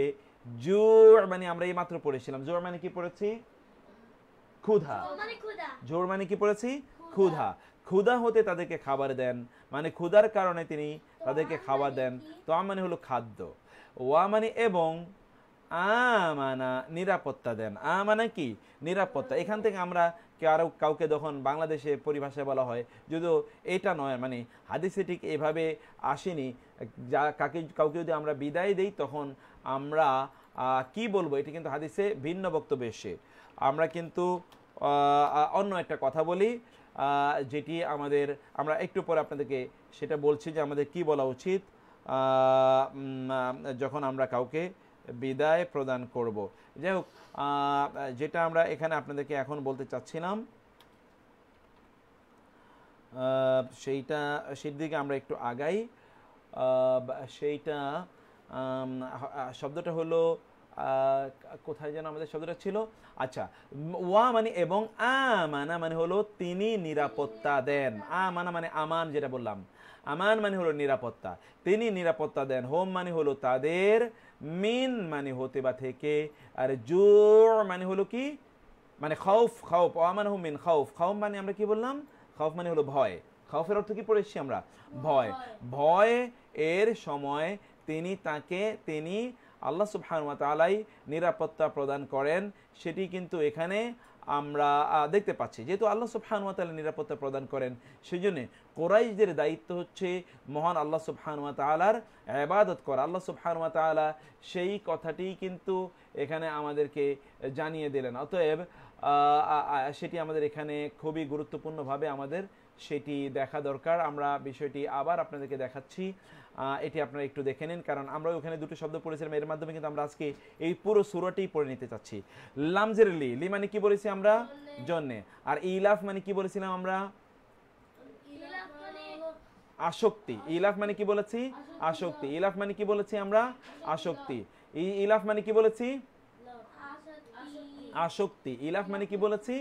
জোর মানে আমরা এই মাত্র পড়েছিলাম জোর মানে কি পড়েছি ক্ষুধা জোর মানে, মানে কি পড়েছি ক্ষুধা ক্ষুধা হতে তাদেরকে খাবার দেন মানে ক্ষুধার কারণে তিনি তাদেরকে খাবার মানে দেন তো মানে হলো খাদ্য ওয়া মানে এবং আমানা নিরাপত্তা দেন আমানা কি নিরাপত্তা এখান থেকে আমরা কারো কাউকে যখন বাংলাদেশে পরিভাষায় বলা হয় যদিও এটা নয় মানে হাদিসে ঠিক এভাবে আসেনি যা কাকে কাউকে যদি আমরা বিদায় দিই তখন আমরা কি বলবো এটি কিন্তু হাদিসে ভিন্ন বক্তব্য এসে আমরা কিন্তু অন্য একটা কথা বলি যেটি আমাদের আমরা একটু পরে আপনাদেরকে সেটা বলছি যে আমাদের কি বলা উচিত যখন আমরা কাউকে বিদায় প্রদান করব যাই হোক যেটা আমরা এখানে আপনাদেরকে এখন বলতে চাচ্ছিলাম সেইটা সেই দিকে আমরা একটু আগাই সেইটা শব্দটা হলো কোথায় যেন আমাদের শব্দটা ছিল আচ্ছা ওয়া মানে এবং আ মানা মানে হলো তিনি নিরাপত্তা দেন আ মানা মানে আমান যেটা বললাম আমান মানে হলো নিরাপত্তা তিনি নিরাপত্তা দেন হোম মানে হলো তাদের মিন মানে হতে বা থেকে আর জোর মানে হলো কি মানে খাউফ খাউফ অমানহ মিন খাউফ খাউফ মানে আমরা কি বললাম খাউফ মানে হলো ভয় খাউফের অর্থ কি পড়েছি আমরা ভয় ভয় এর সময় তিনি তাকে তিনি আল্লাহ সুবহান তালাই নিরাপত্তা প্রদান করেন সেটি কিন্তু এখানে আমরা দেখতে পাচ্ছি যেহেতু আল্লাহ সুবহানুয়াতালা নিরাপত্তা প্রদান করেন সেই জন্যে কোরাইশদের দায়িত্ব হচ্ছে মহান আল্লাহ সুফহানুয়া তালার আবাদত করা আল্লাহ সুফহানুয়া তালা সেই কথাটি কিন্তু এখানে আমাদেরকে জানিয়ে দিলেন অতএব সেটি আমাদের এখানে খুবই গুরুত্বপূর্ণভাবে আমাদের সেটি দেখা দরকার আমরা বিষয়টি আবার আপনাদেরকে দেখাচ্ছি এটি আপনারা একটু দেখে নিন কারণ আমরা ওখানে দুটো শব্দ পড়েছিলাম এর মাধ্যমে কিন্তু আমরা আজকে এই পুরো সুরাটি পড়ে নিতে চাচ্ছি লামজের লি লি মানে কি বলেছি আমরা জন্যে আর ইলাফ মানে কি বলেছিলাম আমরা মানে আসক্তি ইলাফ মানে কি বলেছি আসক্তি ইলাফ মানে কি বলেছি আমরা আসক্তি ইলাফ মানে কি বলেছি আসক্তি ইলাফ মানে কি বলেছি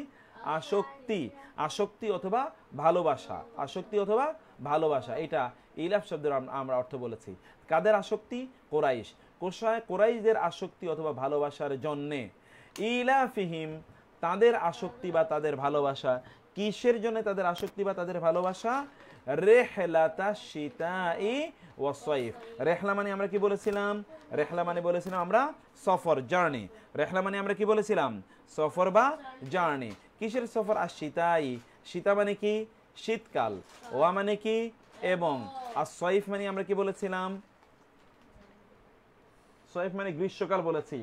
আসক্তি আসক্তি অথবা ভালোবাসা আসক্তি অথবা ভালোবাসা এটা ইলাফ শব্দের আমরা অর্থ বলেছি কাদের আসক্তি কোরাইশ কোষায় কোরাইশদের আসক্তি অথবা ভালোবাসার জন্যে ইলাফিহিম তাদের আসক্তি বা তাদের ভালোবাসা কিসের জন্য তাদের আসক্তি বা তাদের ভালোবাসা রেহলাতা সীতা ই ওয়াসাইফ রেহলা মানে আমরা কি বলেছিলাম রেহলা মানে বলেছিলাম আমরা সফর জার্নি রেহলা মানে আমরা কি বলেছিলাম সফর বা জার্নি কিসের সফর আর শীতাই শীতা মানে কি শীতকাল ওয়া মানে কি এবং আর সয়ফ মানে আমরা কি বলেছিলাম সয়ফ মানে গ্রীষ্মকাল বলেছি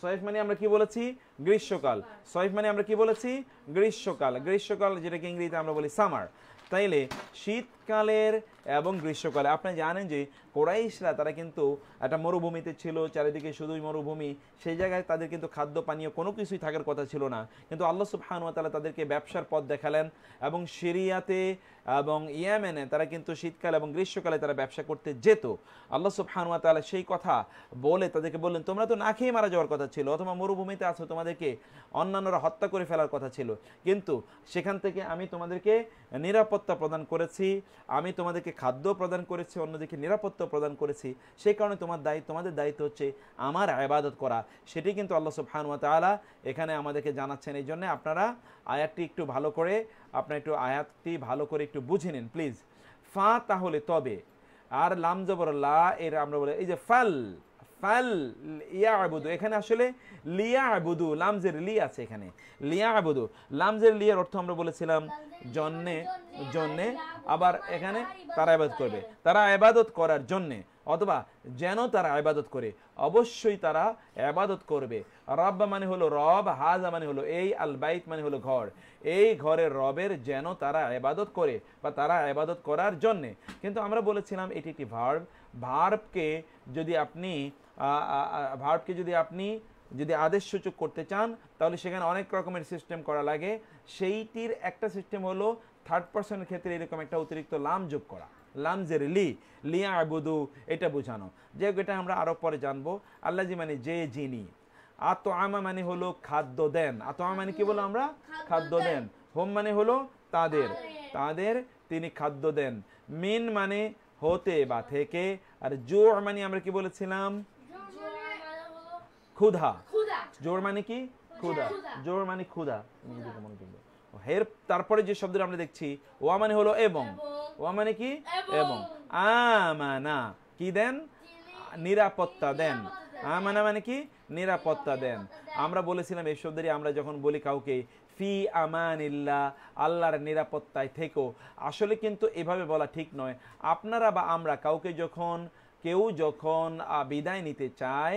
সয়েফ মানে আমরা কি বলেছি গ্রীষ্মকাল সয়েফ মানে আমরা কি বলেছি গ্রীষ্মকাল গ্রীষ্মকাল যেটাকে ইংরেজিতে আমরা বলি সামার তাইলে শীত শীতকালের এবং গ্রীষ্মকালে আপনি জানেন যে কোরাইশরা তারা কিন্তু একটা মরুভূমিতে ছিল চারিদিকে শুধুই মরুভূমি সেই জায়গায় তাদের কিন্তু খাদ্য পানীয় কোনো কিছুই থাকার কথা ছিল না কিন্তু আল্লাহ সুবহানুয়াতালা তাদেরকে ব্যবসার পথ দেখালেন এবং সিরিয়াতে এবং ইয়ামেনে তারা কিন্তু শীতকাল এবং গ্রীষ্মকালে তারা ব্যবসা করতে যেত আল্লাহ সুবহানুয়াতালা সেই কথা বলে তাদেরকে বললেন তোমরা তো না খেয়ে মারা যাওয়ার কথা ছিল অথবা মরুভূমিতে আছো তোমাদেরকে অন্যান্যরা হত্যা করে ফেলার কথা ছিল কিন্তু সেখান থেকে আমি তোমাদেরকে নিরাপত্তা প্রদান করেছি আমি তোমাদেরকে খাদ্য প্রদান করেছি অন্যদিকে নিরাপত্তা প্রদান করেছি সেই কারণে তোমার দায়িত্ব তোমাদের দায়িত্ব হচ্ছে আমার আবাদত করা সেটি কিন্তু আল্লাহ সুবহানুয়া তালা এখানে আমাদেরকে জানাচ্ছেন এই জন্যে আপনারা আয়াতটি একটু ভালো করে আপনার একটু আয়াতটি ভালো করে একটু বুঝে নিন প্লিজ ফা তাহলে তবে আর লাম জবর লা এর আমরা বলে এই যে ফাল ফাল ইয়া আবুদু এখানে আসলে লিয়া আবুদু লামজের লি আছে এখানে লিয়া আবুদু লামজের লিয়ার অর্থ আমরা বলেছিলাম জন্যে জন্যে আবার এখানে তারা আবাদত করবে তারা আবাদত করার জন্যে অথবা যেন তারা আবাদত করে অবশ্যই তারা আবাদত করবে রব্বা মানে হলো রব হাজা মানে হলো এই আল বাইত মানে হলো ঘর এই ঘরের রবের যেন তারা আবাদত করে বা তারা আবাদত করার জন্যে কিন্তু আমরা বলেছিলাম এটি একটি ভার্ভ ভার্ভকে যদি আপনি ভার্বকে যদি আপনি যদি আদেশ সূচক করতে চান তাহলে সেখানে অনেক রকমের সিস্টেম করা লাগে সেইটির একটা সিস্টেম হলো থার্ড পার্সনের ক্ষেত্রে এরকম একটা অতিরিক্ত লাম যোগ করা লামজের লি লিয়া আবুদু এটা বোঝানো যে এটা আমরা আরও পরে জানবো আল্লাহ মানে যে যিনি আত আমা মানে হলো খাদ্য দেন আত আমা মানে কি বলো আমরা খাদ্য দেন হোম মানে হলো তাদের তাদের তিনি খাদ্য দেন মিন মানে হতে বা থেকে আর জোর মানে আমরা কি বলেছিলাম ক্ষুধা জোর মানে কি ক্ষুধা জোর মানে ক্ষুধা মনে করবো হের তারপরে যে শব্দটা আমরা দেখছি ওয়া মানে হলো এবং ওয়া মানে কি এবং আমানা কি দেন নিরাপত্তা দেন আমানা মানে কি নিরাপত্তা দেন আমরা বলেছিলাম এই শব্দেরই আমরা যখন বলি কাউকে ফি আমানিল্লা আল্লাহর নিরাপত্তায় থেকো আসলে কিন্তু এভাবে বলা ঠিক নয় আপনারা বা আমরা কাউকে যখন কেউ যখন বিদায় নিতে চায়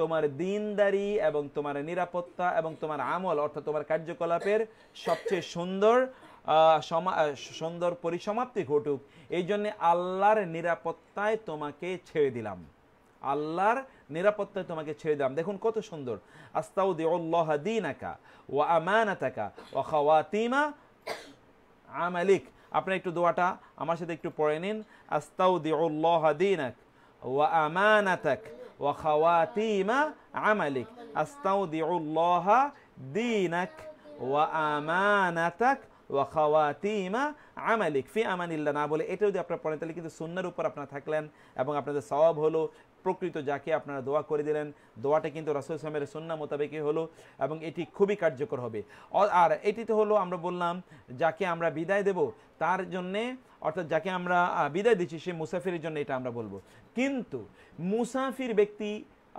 তোমার দিনদারি এবং তোমার নিরাপত্তা এবং তোমার আমল অর্থাৎ তোমার কার্যকলাপের সবচেয়ে সুন্দর সুন্দর পরিসমাপ্তি ঘটুক এই জন্য আল্লাহর নিরাপত্তায় তোমাকে ছেড়ে দিলাম আল্লাহর নিরাপত্তায় তোমাকে ছেড়ে দিলাম দেখুন কত সুন্দর আস্তাউদ্দিউল্লাহ দিন একা ও আমান আতাকা ও খাওয়াতিমা আমালিক আপনি একটু দোয়াটা আমার সাথে একটু পড়ে নিন আস্তাউদ্দিউল্লাহ দিন আক ও আমান আতাক وخواتيم عملك أستودع الله دينك وأمانتك ওয়াখাওয়াতিমা আমালিক ফি আমানিল্লাহ না বলে এটা যদি আপনারা পড়েন তাহলে কিন্তু সুন্নার উপর আপনারা থাকলেন এবং আপনাদের সওয়াব হলো প্রকৃত যাকে আপনারা দোয়া করে দিলেন দোয়াটা কিন্তু রাসুল ইসলামের সন্না মোতাবেকই হলো এবং এটি খুবই কার্যকর হবে আর এটি তো হলো আমরা বললাম যাকে আমরা বিদায় দেব তার জন্যে অর্থাৎ যাকে আমরা বিদায় দিচ্ছি সে মুসাফিরের জন্য এটা আমরা বলবো কিন্তু মুসাফির ব্যক্তি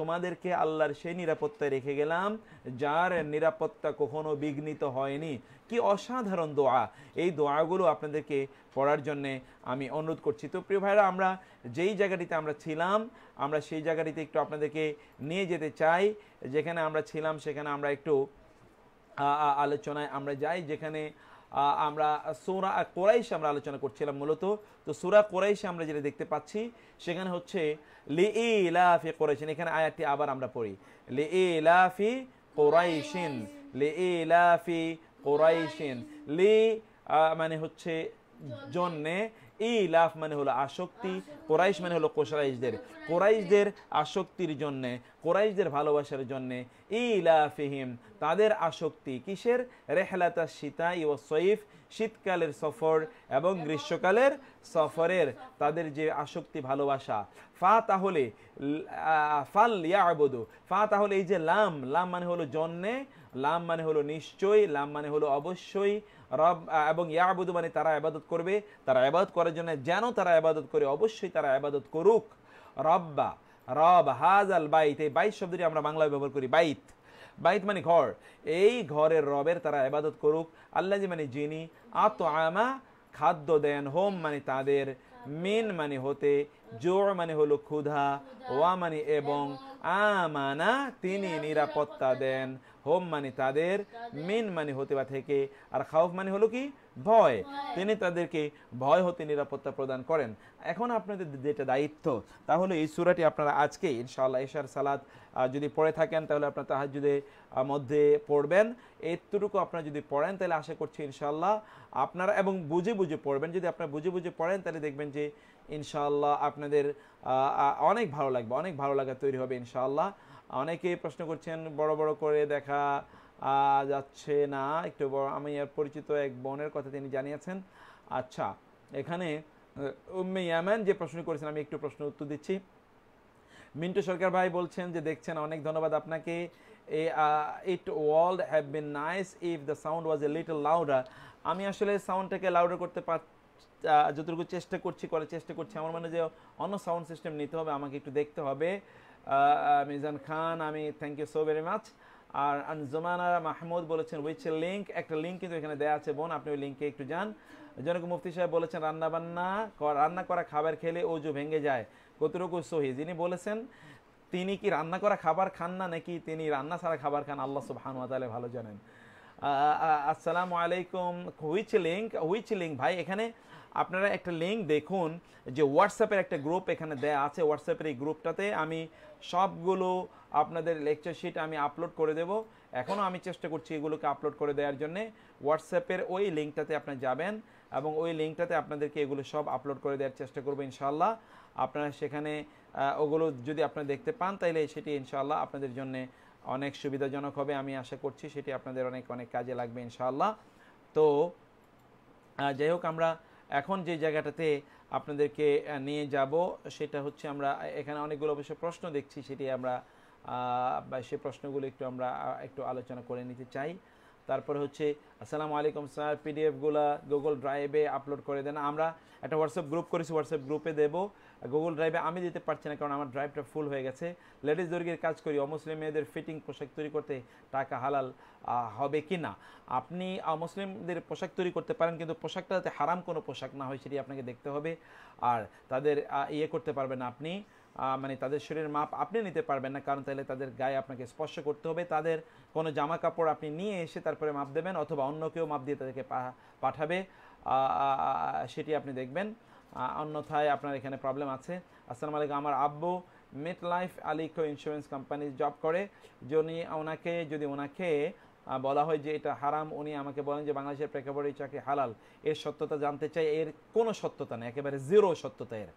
তোমাদেরকে আল্লাহর সেই নিরাপত্তায় রেখে গেলাম যার নিরাপত্তা কখনো বিঘ্নিত হয়নি কি অসাধারণ দোয়া এই দোয়াগুলো আপনাদেরকে পড়ার জন্যে আমি অনুরোধ করছি তো প্রিয় ভাইরা আমরা যেই জায়গাটিতে আমরা ছিলাম আমরা সেই জায়গাটিতে একটু আপনাদেরকে নিয়ে যেতে চাই যেখানে আমরা ছিলাম সেখানে আমরা একটু আলোচনায় আমরা যাই যেখানে আমরা সোরা কোরাইশ আমরা আলোচনা করছিলাম মূলত তো সোরা কোরাইশে আমরা যেটা দেখতে পাচ্ছি সেখানে হচ্ছে লে এ লাফি কোরাইশিন এখানে আয়াতটি আবার আমরা পড়ি লে এ লাফি কোরাইশিন লে এ লাফি কোরাইশিন লে মানে হচ্ছে জন্যে ইলাফ মানে হলো আসক্তি কোরাইশ মানে হলো কোসরাইশদের কোরাইশদের আসক্তির জন্যে কোরাইশদের ভালোবাসার জন্যে ইলাফিহিম তাদের আসক্তি কিসের রেহলাতা সীতা ও সৈফ শীতকালের সফর এবং গ্রীষ্মকালের সফরের তাদের যে আসক্তি ভালোবাসা ফা তাহলে ফাল ইয়াবদু ফা তাহলে এই যে লাম লাম মানে হলো জন্যে লাম মানে হলো নিশ্চয়ই লাম মানে হলো অবশ্যই রব এবং ইয়াবুদু মানে তারা আবাদত করবে তারা আবাদত করার জন্য যেন তারা আবাদত করে অবশ্যই তারা আবাদত করুক রব্বা রব হাজ আল বাইত এই বাইত শব্দটি আমরা বাংলায় ব্যবহার করি বাইত বাইত মানে ঘর এই ঘরের রবের তারা আবাদত করুক আল্লাহ মানে যিনি আত আমা খাদ্য দেন হোম মানে তাদের মিন মানে হতে জোর মানে হলো ক্ষুধা ওয়া মানে এবং আমানা তিনি নিরাপত্তা দেন হোম মানে তাদের মিন মানে হতে বা থেকে আর খাউফ মানে হলো কি ভয় তিনি তাদেরকে ভয় হতে নিরাপত্তা প্রদান করেন এখন আপনাদের যেটা দায়িত্ব তাহলে এই সুরাটি আপনারা আজকে ইনশাআল্লাহ এশার সালাদ যদি পড়ে থাকেন তাহলে আপনার তাহাজুদের মধ্যে পড়বেন এতটুকু আপনারা যদি পড়েন তাহলে আশা করছি ইনশাল্লাহ আপনারা এবং বুঝে বুঝে পড়বেন যদি আপনারা বুঝে বুঝে পড়েন তাহলে দেখবেন যে ইনশাল্লাহ আপনাদের অনেক ভালো লাগবে অনেক ভালো লাগা তৈরি হবে ইনশাল্লাহ অনেকে প্রশ্ন করছেন বড় বড় করে দেখা যাচ্ছে না একটু বড় আমি আর পরিচিত এক বোনের কথা তিনি জানিয়েছেন আচ্ছা এখানে উম্মে ইয়ামান যে প্রশ্ন করেছেন আমি একটু প্রশ্ন উত্তর দিচ্ছি মিন্টু সরকার ভাই বলছেন যে দেখছেন অনেক ধন্যবাদ আপনাকে it would have been nice if the sound was a little louder আমি আসলে সাউন্ডটাকে লাউডার করতে পার যতটুকু চেষ্টা করছি করার চেষ্টা করছি আমার মনে যে অন্য সাউন্ড সিস্টেম নিতে হবে আমাকে একটু দেখতে হবে মিজান খান আমি thank you so very much আর আনজমানা মাহমুদ বলেছেন উইচ লিঙ্ক একটা লিঙ্ক কিন্তু এখানে দেওয়া আছে বোন আপনি ওই লিঙ্কে একটু যান জনক মুফতি সাহেব বলেছেন রান্নাবান্না রান্না করা খাবার খেলে অজু ভেঙে যায় কতটুকু সহি যিনি বলেছেন তিনি কি রান্না করা খাবার খান না নাকি তিনি রান্না ছাড়া খাবার খান আল্লাহ সুবহান তালে ভালো জানেন আসসালামু আলাইকুম হুইচ লিঙ্ক হুইচ লিঙ্ক ভাই এখানে আপনারা একটা লিঙ্ক দেখুন যে হোয়াটসঅ্যাপের একটা গ্রুপ এখানে দেয়া আছে হোয়াটসঅ্যাপের এই গ্রুপটাতে আমি সবগুলো আপনাদের লেকচার শিট আমি আপলোড করে দেব এখনও আমি চেষ্টা করছি এগুলোকে আপলোড করে দেওয়ার জন্যে হোয়াটসঅ্যাপের ওই লিঙ্কটাতে আপনি যাবেন এবং ওই লিঙ্কটাতে আপনাদেরকে এগুলো সব আপলোড করে দেওয়ার চেষ্টা করবো ইনশাল্লাহ আপনারা সেখানে ওগুলো যদি আপনারা দেখতে পান তাইলে সেটি ইনশাল্লাহ আপনাদের জন্য অনেক সুবিধাজনক হবে আমি আশা করছি সেটি আপনাদের অনেক অনেক কাজে লাগবে ইনশাল্লাহ তো যাই হোক আমরা এখন যে জায়গাটাতে আপনাদেরকে নিয়ে যাব সেটা হচ্ছে আমরা এখানে অনেকগুলো অবশ্য প্রশ্ন দেখছি সেটি আমরা সে প্রশ্নগুলো একটু আমরা একটু আলোচনা করে নিতে চাই তারপরে হচ্ছে আসসালামু আলাইকুম স্যার পিডিএফগুলো গুগল ড্রাইভে আপলোড করে দেন আমরা একটা হোয়াটসঅ্যাপ গ্রুপ করেছি হোয়াটসঅ্যাপ গ্রুপে দেবো গুগল ড্রাইভে আমি দিতে পারছি না কারণ আমার ড্রাইভটা ফুল হয়ে গেছে লেডিস দর্গির কাজ করি অমুসলিম মেয়েদের ফিটিং পোশাক তৈরি করতে টাকা হালাল হবে কি না আপনি অমুসলিমদের পোশাক তৈরি করতে পারেন কিন্তু পোশাকটা যাতে হারাম কোনো পোশাক না হয় সেটি আপনাকে দেখতে হবে আর তাদের ইয়ে করতে পারবেন আপনি মানে তাদের শরীরের মাপ আপনি নিতে পারবেন না কারণ তাহলে তাদের গায়ে আপনাকে স্পর্শ করতে হবে তাদের কোনো জামা কাপড় আপনি নিয়ে এসে তারপরে মাপ দেবেন অথবা অন্য কেউ মাপ দিয়ে তাদেরকে পাঠাবে সেটি আপনি দেখবেন অন্যথায় আপনার এখানে প্রবলেম আছে আসসালামু আলাইকুম আমার আব্বু Met Life Alico insurance company job করে যিনি ওনাকে যদি ওনাকে বলা হয় যে এটা হারাম উনি আমাকে বলেন যে বাংলাদেশের প্রেক্ষাপটে চাকরি হালাল এর সত্যতা জানতে চাই এর কোনো সত্যতা নেই একেবারে জিরো সত্যতা এর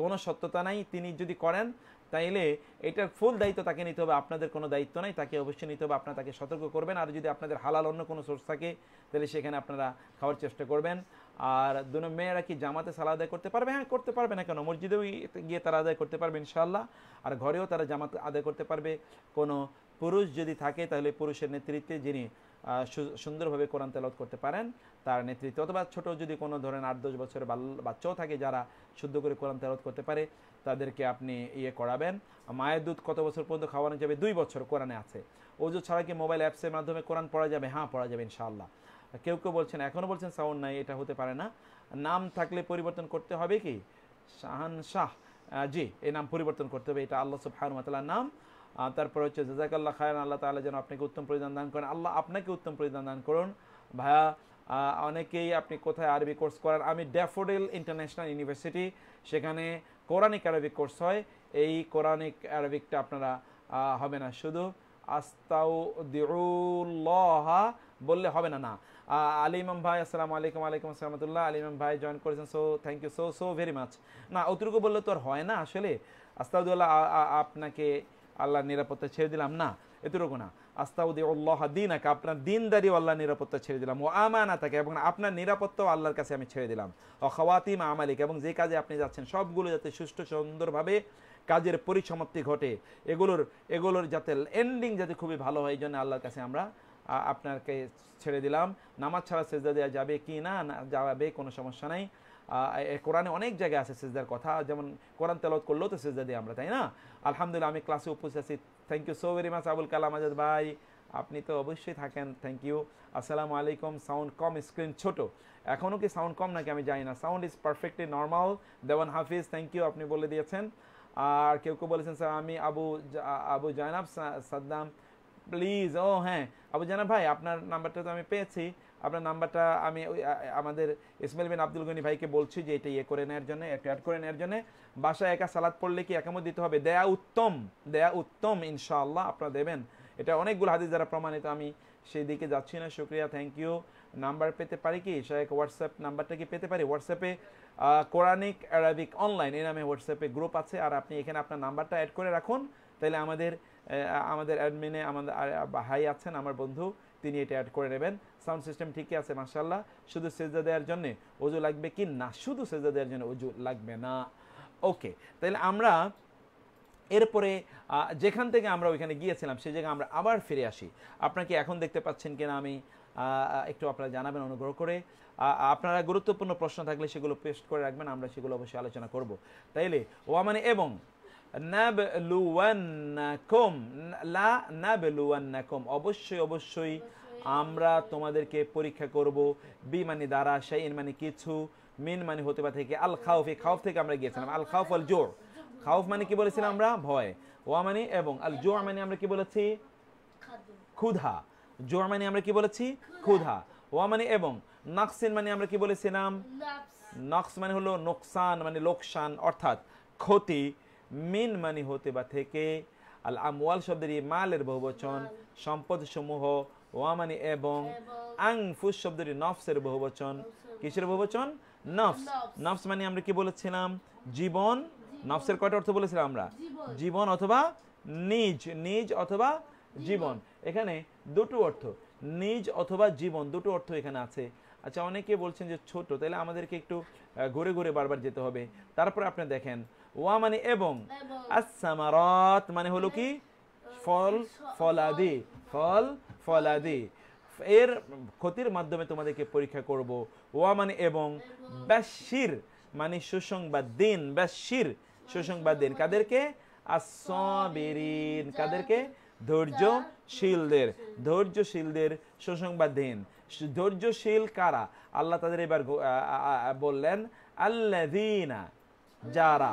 কোনো সত্যতা নাই তিনি যদি করেন তাইলে এটার ফুল দায়িত্ব তাকে নিতে হবে আপনাদের কোনো দায়িত্ব নাই তাকে অবশ্যই নিতে হবে আপনার তাকে সতর্ক করবেন আর যদি আপনাদের হালাল অন্য কোনো সোর্স থাকে তাহলে সেখানে আপনারা খাওয়ার চেষ্টা করবেন আর দুনো মেয়েরা কি জামাতে সালা আদায় করতে পারবে হ্যাঁ করতে পারবে না কেন মসজিদেও গিয়ে তারা আদায় করতে পারবে ইনশাল্লাহ আর ঘরেও তারা জামাত আদায় করতে পারবে কোনো পুরুষ যদি থাকে তাহলে পুরুষের নেতৃত্বে যিনি সুন্দরভাবে কোরআন তেলত করতে পারেন তার নেতৃত্বে অথবা ছোট যদি কোনো ধরেন আট দশ বছরের বাচ্চাও থাকে যারা শুদ্ধ করে কোরআন তেলত করতে পারে তাদেরকে আপনি ইয়ে করাবেন মায়ের দুধ কত বছর পর্যন্ত খাওয়ানো যাবে দুই বছর কোরআনে আছে অজু ছাড়া কি মোবাইল অ্যাপসের মাধ্যমে কোরআন পড়া যাবে হ্যাঁ পড়া যাবে ইনশাআল্লাহ কেউ কেউ বলছেন এখনও বলছেন সাউন্ড নাই এটা হতে পারে না নাম থাকলে পরিবর্তন করতে হবে কি শাহান শাহ জি এই নাম পরিবর্তন করতে হবে এটা আল্লাহ সুবহান নাম তারপরে হচ্ছে জাজাকাল্লা খায়ন আল্লাহ তালা যেন আপনাকে উত্তম পরিদান দান করেন আল্লাহ আপনাকে উত্তম পরিধান দান করুন ভায়া অনেকেই আপনি কোথায় আরবি কোর্স করার আমি ড্যাফোডেল ইন্টারন্যাশনাল ইউনিভার্সিটি সেখানে কোরআনিক আরবিক কোর্স হয় এই কোরআনিক আরবিকটা আপনারা হবে না শুধু আস্তাউ দিউল্লাহা বললে হবে না না আলিমাম ভাই আসসালামু আলাইকুম আলাইকুম আসসালামতুল্লাহ আলিমাম ভাই জয়েন করেছেন so thank you so so very much না অতটুকু বললে তো আর হয় না আসলে আস্তাউদ্দুল্লাহ আপনাকে আল্লাহর নিরাপত্তা ছেড়ে দিলাম না এতটুকু না আল্লাহ দিন দিনাকে আপনার দিনদারি আল্লাহ নিরাপত্তা ছেড়ে দিলাম ও আমানা তাকে এবং আপনার নিরাপত্তাও আল্লাহর কাছে আমি ছেড়ে দিলাম ও খাওয়াতিম আমালিক এবং যে কাজে আপনি যাচ্ছেন সবগুলো যাতে সুষ্ঠু সুন্দরভাবে কাজের পরিসমাপ্তি ঘটে এগুলোর এগুলোর যাতে এন্ডিং যাতে খুবই ভালো হয় এই জন্য আল্লাহর কাছে আমরা আপনাকে ছেড়ে দিলাম নামাজ ছাড়া সেজদা দেওয়া যাবে কি না যাবে কোনো সমস্যা নাই কোরআনে অনেক জায়গায় আছে সেজদার কথা যেমন কোরআন তেলত করলেও তো সেজদা দিই আমরা তাই না আলহামদুলিল্লাহ আমি ক্লাসে উপস্থিত আছি thank you so very much Abul Kalam Azad ভাই আপনি তো অবশ্যই থাকেন থ্যাংক ইউ আসসালামু আলাইকুম সাউন্ড কম স্ক্রিন ছোট এখনও কি সাউন্ড কম নাকি আমি জানি না sound is perfectly normal Dewan Hafiz thank you আপনি বলে দিয়েছেন আর কেউ কেউ বলেছেন স্যার আমি আবু আবু জয়নাব সাদ্দাম প্লিজ ও oh, হ্যাঁ আবু জয়নাব ভাই আপনার নাম্বারটা তো আমি পেয়েছি আপনার নাম্বারটা আমি আমাদের ইসমাইল বিন আব্দুল গনি ভাইকে বলছি যে এটা ইয়ে করে নেওয়ার জন্য একটা অ্যাড করে নেওয়ার জন্য বাসায় একা সালাদ পড়লে কি একামত দিতে হবে দেয়া উত্তম দেয়া উত্তম ইনশাআল্লাহ আপনারা দেবেন এটা অনেকগুলো হাদিস যারা প্রমাণিত আমি সেই দিকে যাচ্ছি না শুক্রিয়া থ্যাংক ইউ নাম্বার পেতে পারি কি সে হোয়াটসঅ্যাপ নাম্বারটা কি পেতে পারি হোয়াটসঅ্যাপে কোরআনিক অ্যারাবিক অনলাইন এই নামে হোয়াটসঅ্যাপে গ্রুপ আছে আর আপনি এখানে আপনার নাম্বারটা অ্যাড করে রাখুন তাহলে আমাদের আমাদের অ্যাডমিনে আমাদের ভাই আছেন আমার বন্ধু তিনি এটা অ্যাড করে নেবেন সাউন্ড সিস্টেম ঠিকই আছে মাসাল্লাহ শুধু সেজা দেওয়ার জন্য অজু লাগবে কি না শুধু সেজা দেওয়ার জন্য অজু লাগবে না ওকে তাহলে আমরা এরপরে যেখান থেকে আমরা ওইখানে গিয়েছিলাম সেই জায়গায় আমরা আবার ফিরে আসি আপনাকে এখন দেখতে পাচ্ছেন কিনা আমি একটু আপনারা জানাবেন অনুগ্রহ করে আপনারা গুরুত্বপূর্ণ প্রশ্ন থাকলে সেগুলো পেস্ট করে রাখবেন আমরা সেগুলো অবশ্যই আলোচনা করব তাইলে ওয়া মানে এবং নাবলুয়ান্নাকুম লা নাবলুয়ান্নাকুম অবশ্যই অবশ্যই আমরা তোমাদেরকে পরীক্ষা করব বি মানে দ্বারা শাইন মানে কিছু মিন মানে হতে পারে থেকে আল খাউফ এই খাউফ থেকে আমরা গিয়েছিলাম আল খাউফ আল জোর খাউফ মানে কি বলেছিলাম আমরা ভয় ওয়া মানে এবং আল জোর মানে আমরা কি বলেছি ক্ষুধা জোর মানে আমরা কি বলেছি ক্ষুধা ওয়া মানে এবং নাকসিন মানে আমরা কি বলেছিলাম নক্স মানে হলো নোকসান মানে লোকসান অর্থাৎ ক্ষতি মিন মানি হতে বা থেকে আল আমওয়াল শব্দের এই মালের বহুবচন সম্পদ সমূহ ওয়া মানি এবং আং ফুস শব্দের নফসের বহুবচন কিসের বহুবচন নফস নফস মানে আমরা কি বলেছিলাম জীবন নফসের কয়টা অর্থ বলেছিলাম আমরা জীবন অথবা নিজ নিজ অথবা জীবন এখানে দুটো অর্থ নিজ অথবা জীবন দুটো অর্থ এখানে আছে আচ্ছা অনেকে বলছেন যে ছোট তাহলে আমাদেরকে একটু ঘুরে ঘুরে বারবার যেতে হবে তারপর আপনি দেখেন ওয়া মানে এবং আসামারত মানে হলো কি ফল ফলাদি ফল ফলাদি এর ক্ষতির মাধ্যমে তোমাদেরকে পরীক্ষা করব ওয়া মানে এবং বাশির মানে সুসংবাদ দিন বাশির সুসংবাদ দিন কাদেরকে আসবিরিন কাদেরকে ধৈর্যশীলদের ধৈর্যশীলদের সুসংবাদ দিন ধৈর্যশীল কারা আল্লাহ তাদের এবার বললেন আল্লাদিনা যারা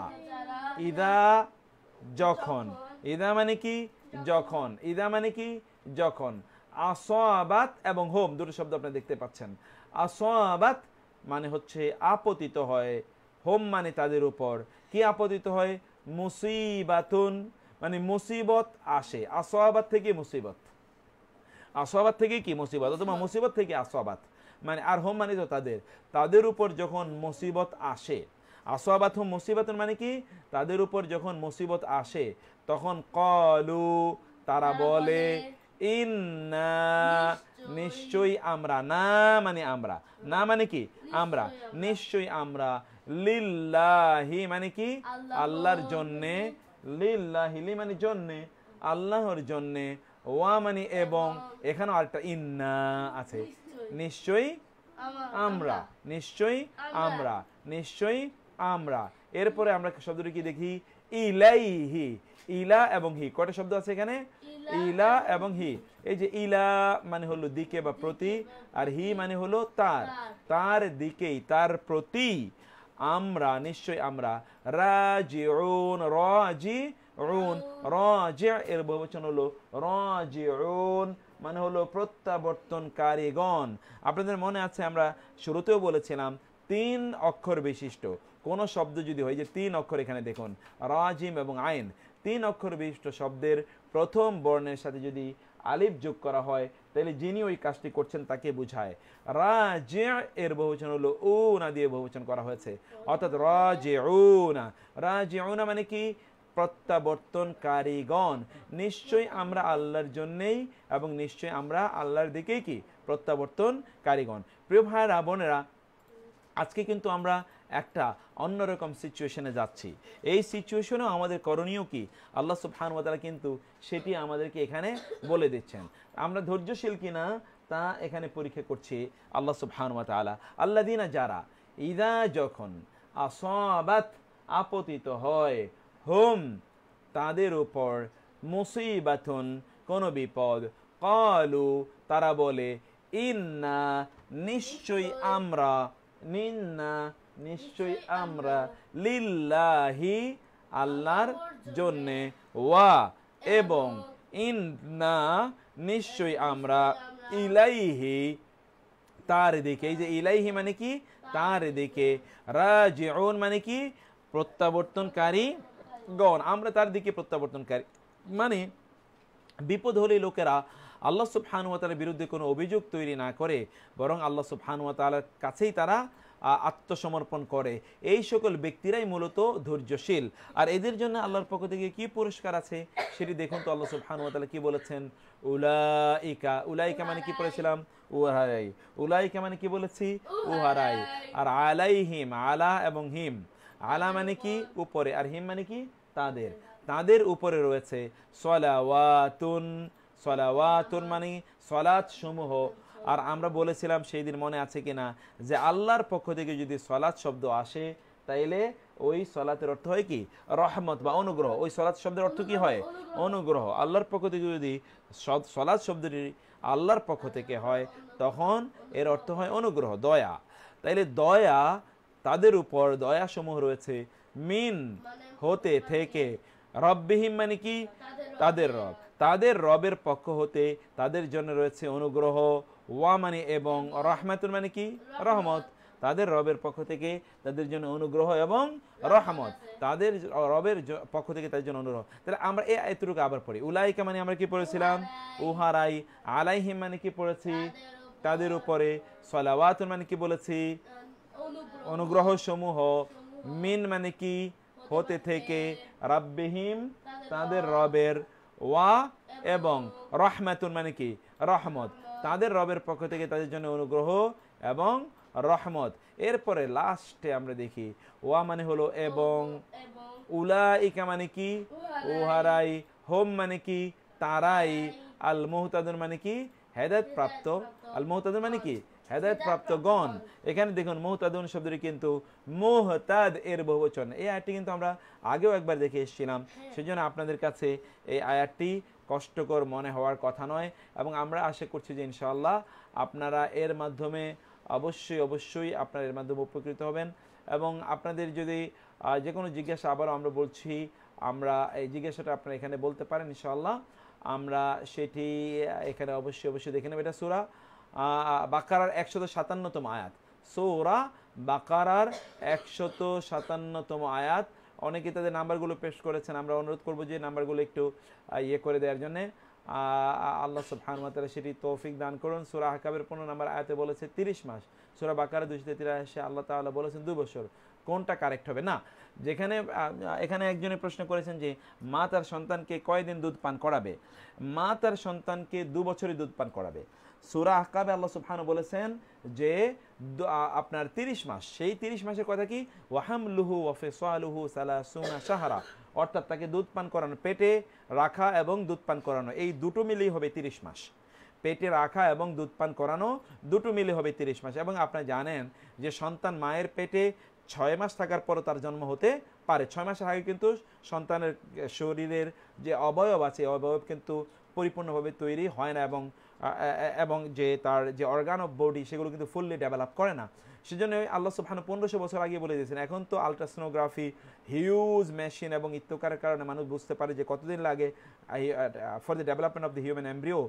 ইদা যখন ইদা মানে কি যখন ইদা মানে কি যখন আসবাত এবং হোম দুটো শব্দ আপনি দেখতে পাচ্ছেন আসবাত মানে হচ্ছে আপতিত হয় হোম মানে তাদের উপর কি আপতিত হয় মুসিবাতুন মানে মুসিবত আসে আসবাত থেকে মুসিবত আসবাত থেকে কি মুসিবত অথবা মুসিবত থেকে আসবাত মানে আর হোম মানে তো তাদের তাদের উপর যখন মুসিবত আসে আসোয়াবাথ মুসিবাতুন মানে কি তাদের উপর যখন মুসিবত আসে তখন কলু তারা বলে ইন্না নিশ্চয়ই আমরা না মানে আমরা না মানে কি আমরা নিশ্চয়ই আমরা লিল্লাহি মানে কি আল্লাহর জন্যে লিল্লাহিলি মানে জন্যে আল্লাহর জন্যে ওয়া মানে এবং এখানেও আরেকটা ইন্না আছে নিশ্চয়ই আমরা নিশ্চয়ই আমরা নিশ্চয়ই আমরা এরপরে আমরা শব্দটি কি দেখি ইলাইহি ইলা এবং হি কটা শব্দ আছে এখানে ইলা এবং হি এই যে ইলা মানে হলো দিকে বা প্রতি আর হি মানে হলো তার তার দিকেই তার প্রতি আমরা নিশ্চয় আমরা রাজি রুন রাজি রুন রাজি এর বহুবচন হলো রাজি রুন মানে হলো প্রত্যাবর্তনকারীগণ আপনাদের মনে আছে আমরা শুরুতেও বলেছিলাম তিন অক্ষর বিশিষ্ট কোনো শব্দ যদি হয় যে তিন অক্ষর এখানে দেখুন রাজিম এবং আইন তিন অক্ষর বিশিষ্ট শব্দের প্রথম বর্ণের সাথে যদি আলিফ যোগ করা হয় তাহলে যিনি ওই কাজটি করছেন তাকে বুঝায় রাজে এর বহুচন হলো ও না দিয়ে বহুচন করা হয়েছে অর্থাৎ রাজে না রাজে না মানে কি প্রত্যাবর্তনকারীগণ নিশ্চয়ই আমরা আল্লাহর জন্যেই এবং নিশ্চয়ই আমরা আল্লাহর দিকেই কি প্রত্যাবর্তনকারীগণ প্রিয় ভাইয়েরা বোনেরা আজকে কিন্তু আমরা একটা অন্যরকম সিচুয়েশনে যাচ্ছি এই সিচুয়েশনেও আমাদের করণীয় কি আল্লাহ সুবহান ওয়াতালা কিন্তু সেটি আমাদেরকে এখানে বলে দিচ্ছেন আমরা ধৈর্যশীল কিনা তা এখানে পরীক্ষা করছি আল্লাহ সুবহান ওয়াতালা আল্লা দিনা যারা ইদা যখন আসবাত আপতিত হয় হোম তাদের উপর মুসিবাথুন কোনো বিপদ কলু তারা বলে ইন্না নিশ্চয়ই আমরা নিন্না নিশ্চয়ই আমরা লিল্লাহি আল্লাহর জন্যে ওয়া এবং ইন্না নিশ্চয়ই আমরা ইলাইহি তার দিকে এই যে ইলাইহি মানে কি তার দিকে রাজিউন মানে কি প্রত্যাবর্তনকারী গণ আমরা তার দিকে প্রত্যাবর্তনকারী মানে বিপদ হলে লোকেরা আল্লাহ সুবহানুয়া তালের বিরুদ্ধে কোনো অভিযোগ তৈরি না করে বরং আল্লাহ সুবহানুয়া তালের কাছেই তারা আত্মসমর্পণ করে এই সকল ব্যক্তিরাই মূলত ধৈর্যশীল আর এদের জন্য আল্লাহর পক্ষ থেকে কি পুরস্কার আছে সেটি দেখুন তো আল্লাহ সুবহানুয়াতালা কি বলেছেন উলাইকা উলাইকা মানে কি পড়েছিলাম উহারাই উলাইকা মানে কি বলেছি উহারাই আর আলাই হিম আলা এবং হিম আলা মানে কি উপরে আর হিম মানে কি তাদের তাদের উপরে রয়েছে সলাওয়াতুন সলাওয়াতুন মানে সলাৎ সমূহ আর আমরা বলেছিলাম সেই দিন মনে আছে কি না যে আল্লাহর পক্ষ থেকে যদি সলাৎ শব্দ আসে তাইলে ওই সলাতের অর্থ হয় কি রহমত বা অনুগ্রহ ওই সলাৎ শব্দের অর্থ কি হয় অনুগ্রহ আল্লাহর পক্ষ থেকে যদি সলাৎ শব্দটি আল্লাহর পক্ষ থেকে হয় তখন এর অর্থ হয় অনুগ্রহ দয়া তাইলে দয়া তাদের উপর দয়াসমূহ রয়েছে মিন হতে থেকে রববিহীন মানে কি তাদের রব তাদের রবের পক্ষ হতে তাদের জন্য রয়েছে অনুগ্রহ ওয়া মানে এবং রহমাতুর মানে কি রহমত তাদের রবের পক্ষ থেকে তাদের জন্য অনুগ্রহ এবং রহমত তাদের রবের পক্ষ থেকে তাদের জন্য অনুগ্রহ তাহলে আমরা এই এতটুকু আবার পড়ি উলাইকা মানে আমরা কি পড়েছিলাম উহারাই আলাইহিম মানে কি পড়েছি তাদের উপরে সলাওয়াতুর মানে কি বলেছি অনুগ্রহ সমূহ মিন মানে কি হতে থেকে রাব্বিহিম তাদের রবের ওয়া এবং রহমাতুন মানে কি রহমত তাদের রবের পক্ষ থেকে তাদের জন্য অনুগ্রহ এবং রহমত এরপরে লাস্টে আমরা দেখি ওয়া মানে হলো এবং উলাইকা মানে কি ওহারাই হোম মানে কি তারাই আল মোহতাদুর মানে কি হেদায়ত প্রাপ্ত আল মোহতাদুর মানে কি হেদায়ত প্রাপ্ত গণ এখানে দেখুন মোহতাদুন শব্দটি কিন্তু মোহতাদ এর বহুবচন এই আয়টি কিন্তু আমরা আগেও একবার দেখে এসেছিলাম হ্যাঁ। সেই জন্য আপনাদের কাছে এই আয়ারটি কষ্টকর মনে হওয়ার কথা নয় এবং আমরা আশা করছি যে ইনশাআল্লাহ আপনারা এর মাধ্যমে অবশ্যই অবশ্যই আপনারা এর মাধ্যমে উপকৃত হবেন এবং আপনাদের যদি যে কোনো জিজ্ঞাসা আবারও আমরা বলছি আমরা এই জিজ্ঞাসাটা আপনারা এখানে বলতে পারেন ইনশাআল্লাহ আমরা সেটি এখানে অবশ্যই অবশ্যই দেখে নেব এটা সুরা বাকারার একশত সাতান্নতম আয়াত সৌরা বাকারার একশত সাতান্নতম আয়াত অনেকে তাদের নাম্বারগুলো পেস্ট করেছেন আমরা অনুরোধ করবো যে নাম্বারগুলো একটু ইয়ে করে দেওয়ার জন্যে আল্লাহ মাতারা সেটি তৌফিক দান করুন সুরা হাকাবের পনেরো নাম্বার আয়াতে বলেছে তিরিশ মাস সুরা বাকারে দুশো তিরাশে আল্লাহ তাল্লাহ বলেছেন দু বছর কোনটা কারেক্ট হবে না যেখানে এখানে একজনে প্রশ্ন করেছেন যে মা তার সন্তানকে কয়দিন দুধ পান করাবে মা তার সন্তানকে দু বছরই দুধ পান করাবে সুরা আহকাবে আল্লাহ সুবহান বলেছেন যে আপনার তিরিশ মাস সেই তিরিশ মাসের কথা কি ওয়াহাম লুহু সালা সুনা সাহারা অর্থাৎ তাকে দুধ পান করানো পেটে রাখা এবং দুধ পান করানো এই দুটো মিলেই হবে তিরিশ মাস পেটে রাখা এবং দুধ পান করানো দুটো মিলে হবে তিরিশ মাস এবং আপনি জানেন যে সন্তান মায়ের পেটে ছয় মাস থাকার পরও তার জন্ম হতে পারে ছয় মাসের আগে কিন্তু সন্তানের শরীরের যে অবয়ব আছে অবয়ব কিন্তু পরিপূর্ণভাবে তৈরি হয় না এবং এবং যে তার যে অর্গান অফ বডি সেগুলো কিন্তু ফুললি ডেভেলপ করে না সেজন্য আল্লাহ সুফানো পনেরোশো বছর আগে বলে দিয়েছেন এখন তো আলট্রাসোনোগ্রাফি হিউজ মেশিন এবং ইত্যকার কারণে মানুষ বুঝতে পারে যে কতদিন লাগে for the development of the human embryo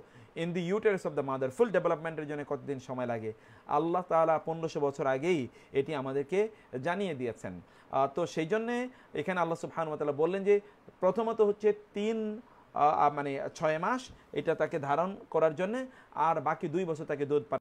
in the uterus of the mother full ডেভেলপমেন্টের জন্য কতদিন সময় লাগে আল্লাহ তালা পনেরোশো বছর আগেই এটি আমাদেরকে জানিয়ে দিয়েছেন তো সেই জন্যে এখানে আল্লাহ সুবহান তালা বললেন যে প্রথমত হচ্ছে তিন মানে ছয় মাস এটা তাকে ধারণ করার জন্যে আর বাকি দুই বছর তাকে দুধ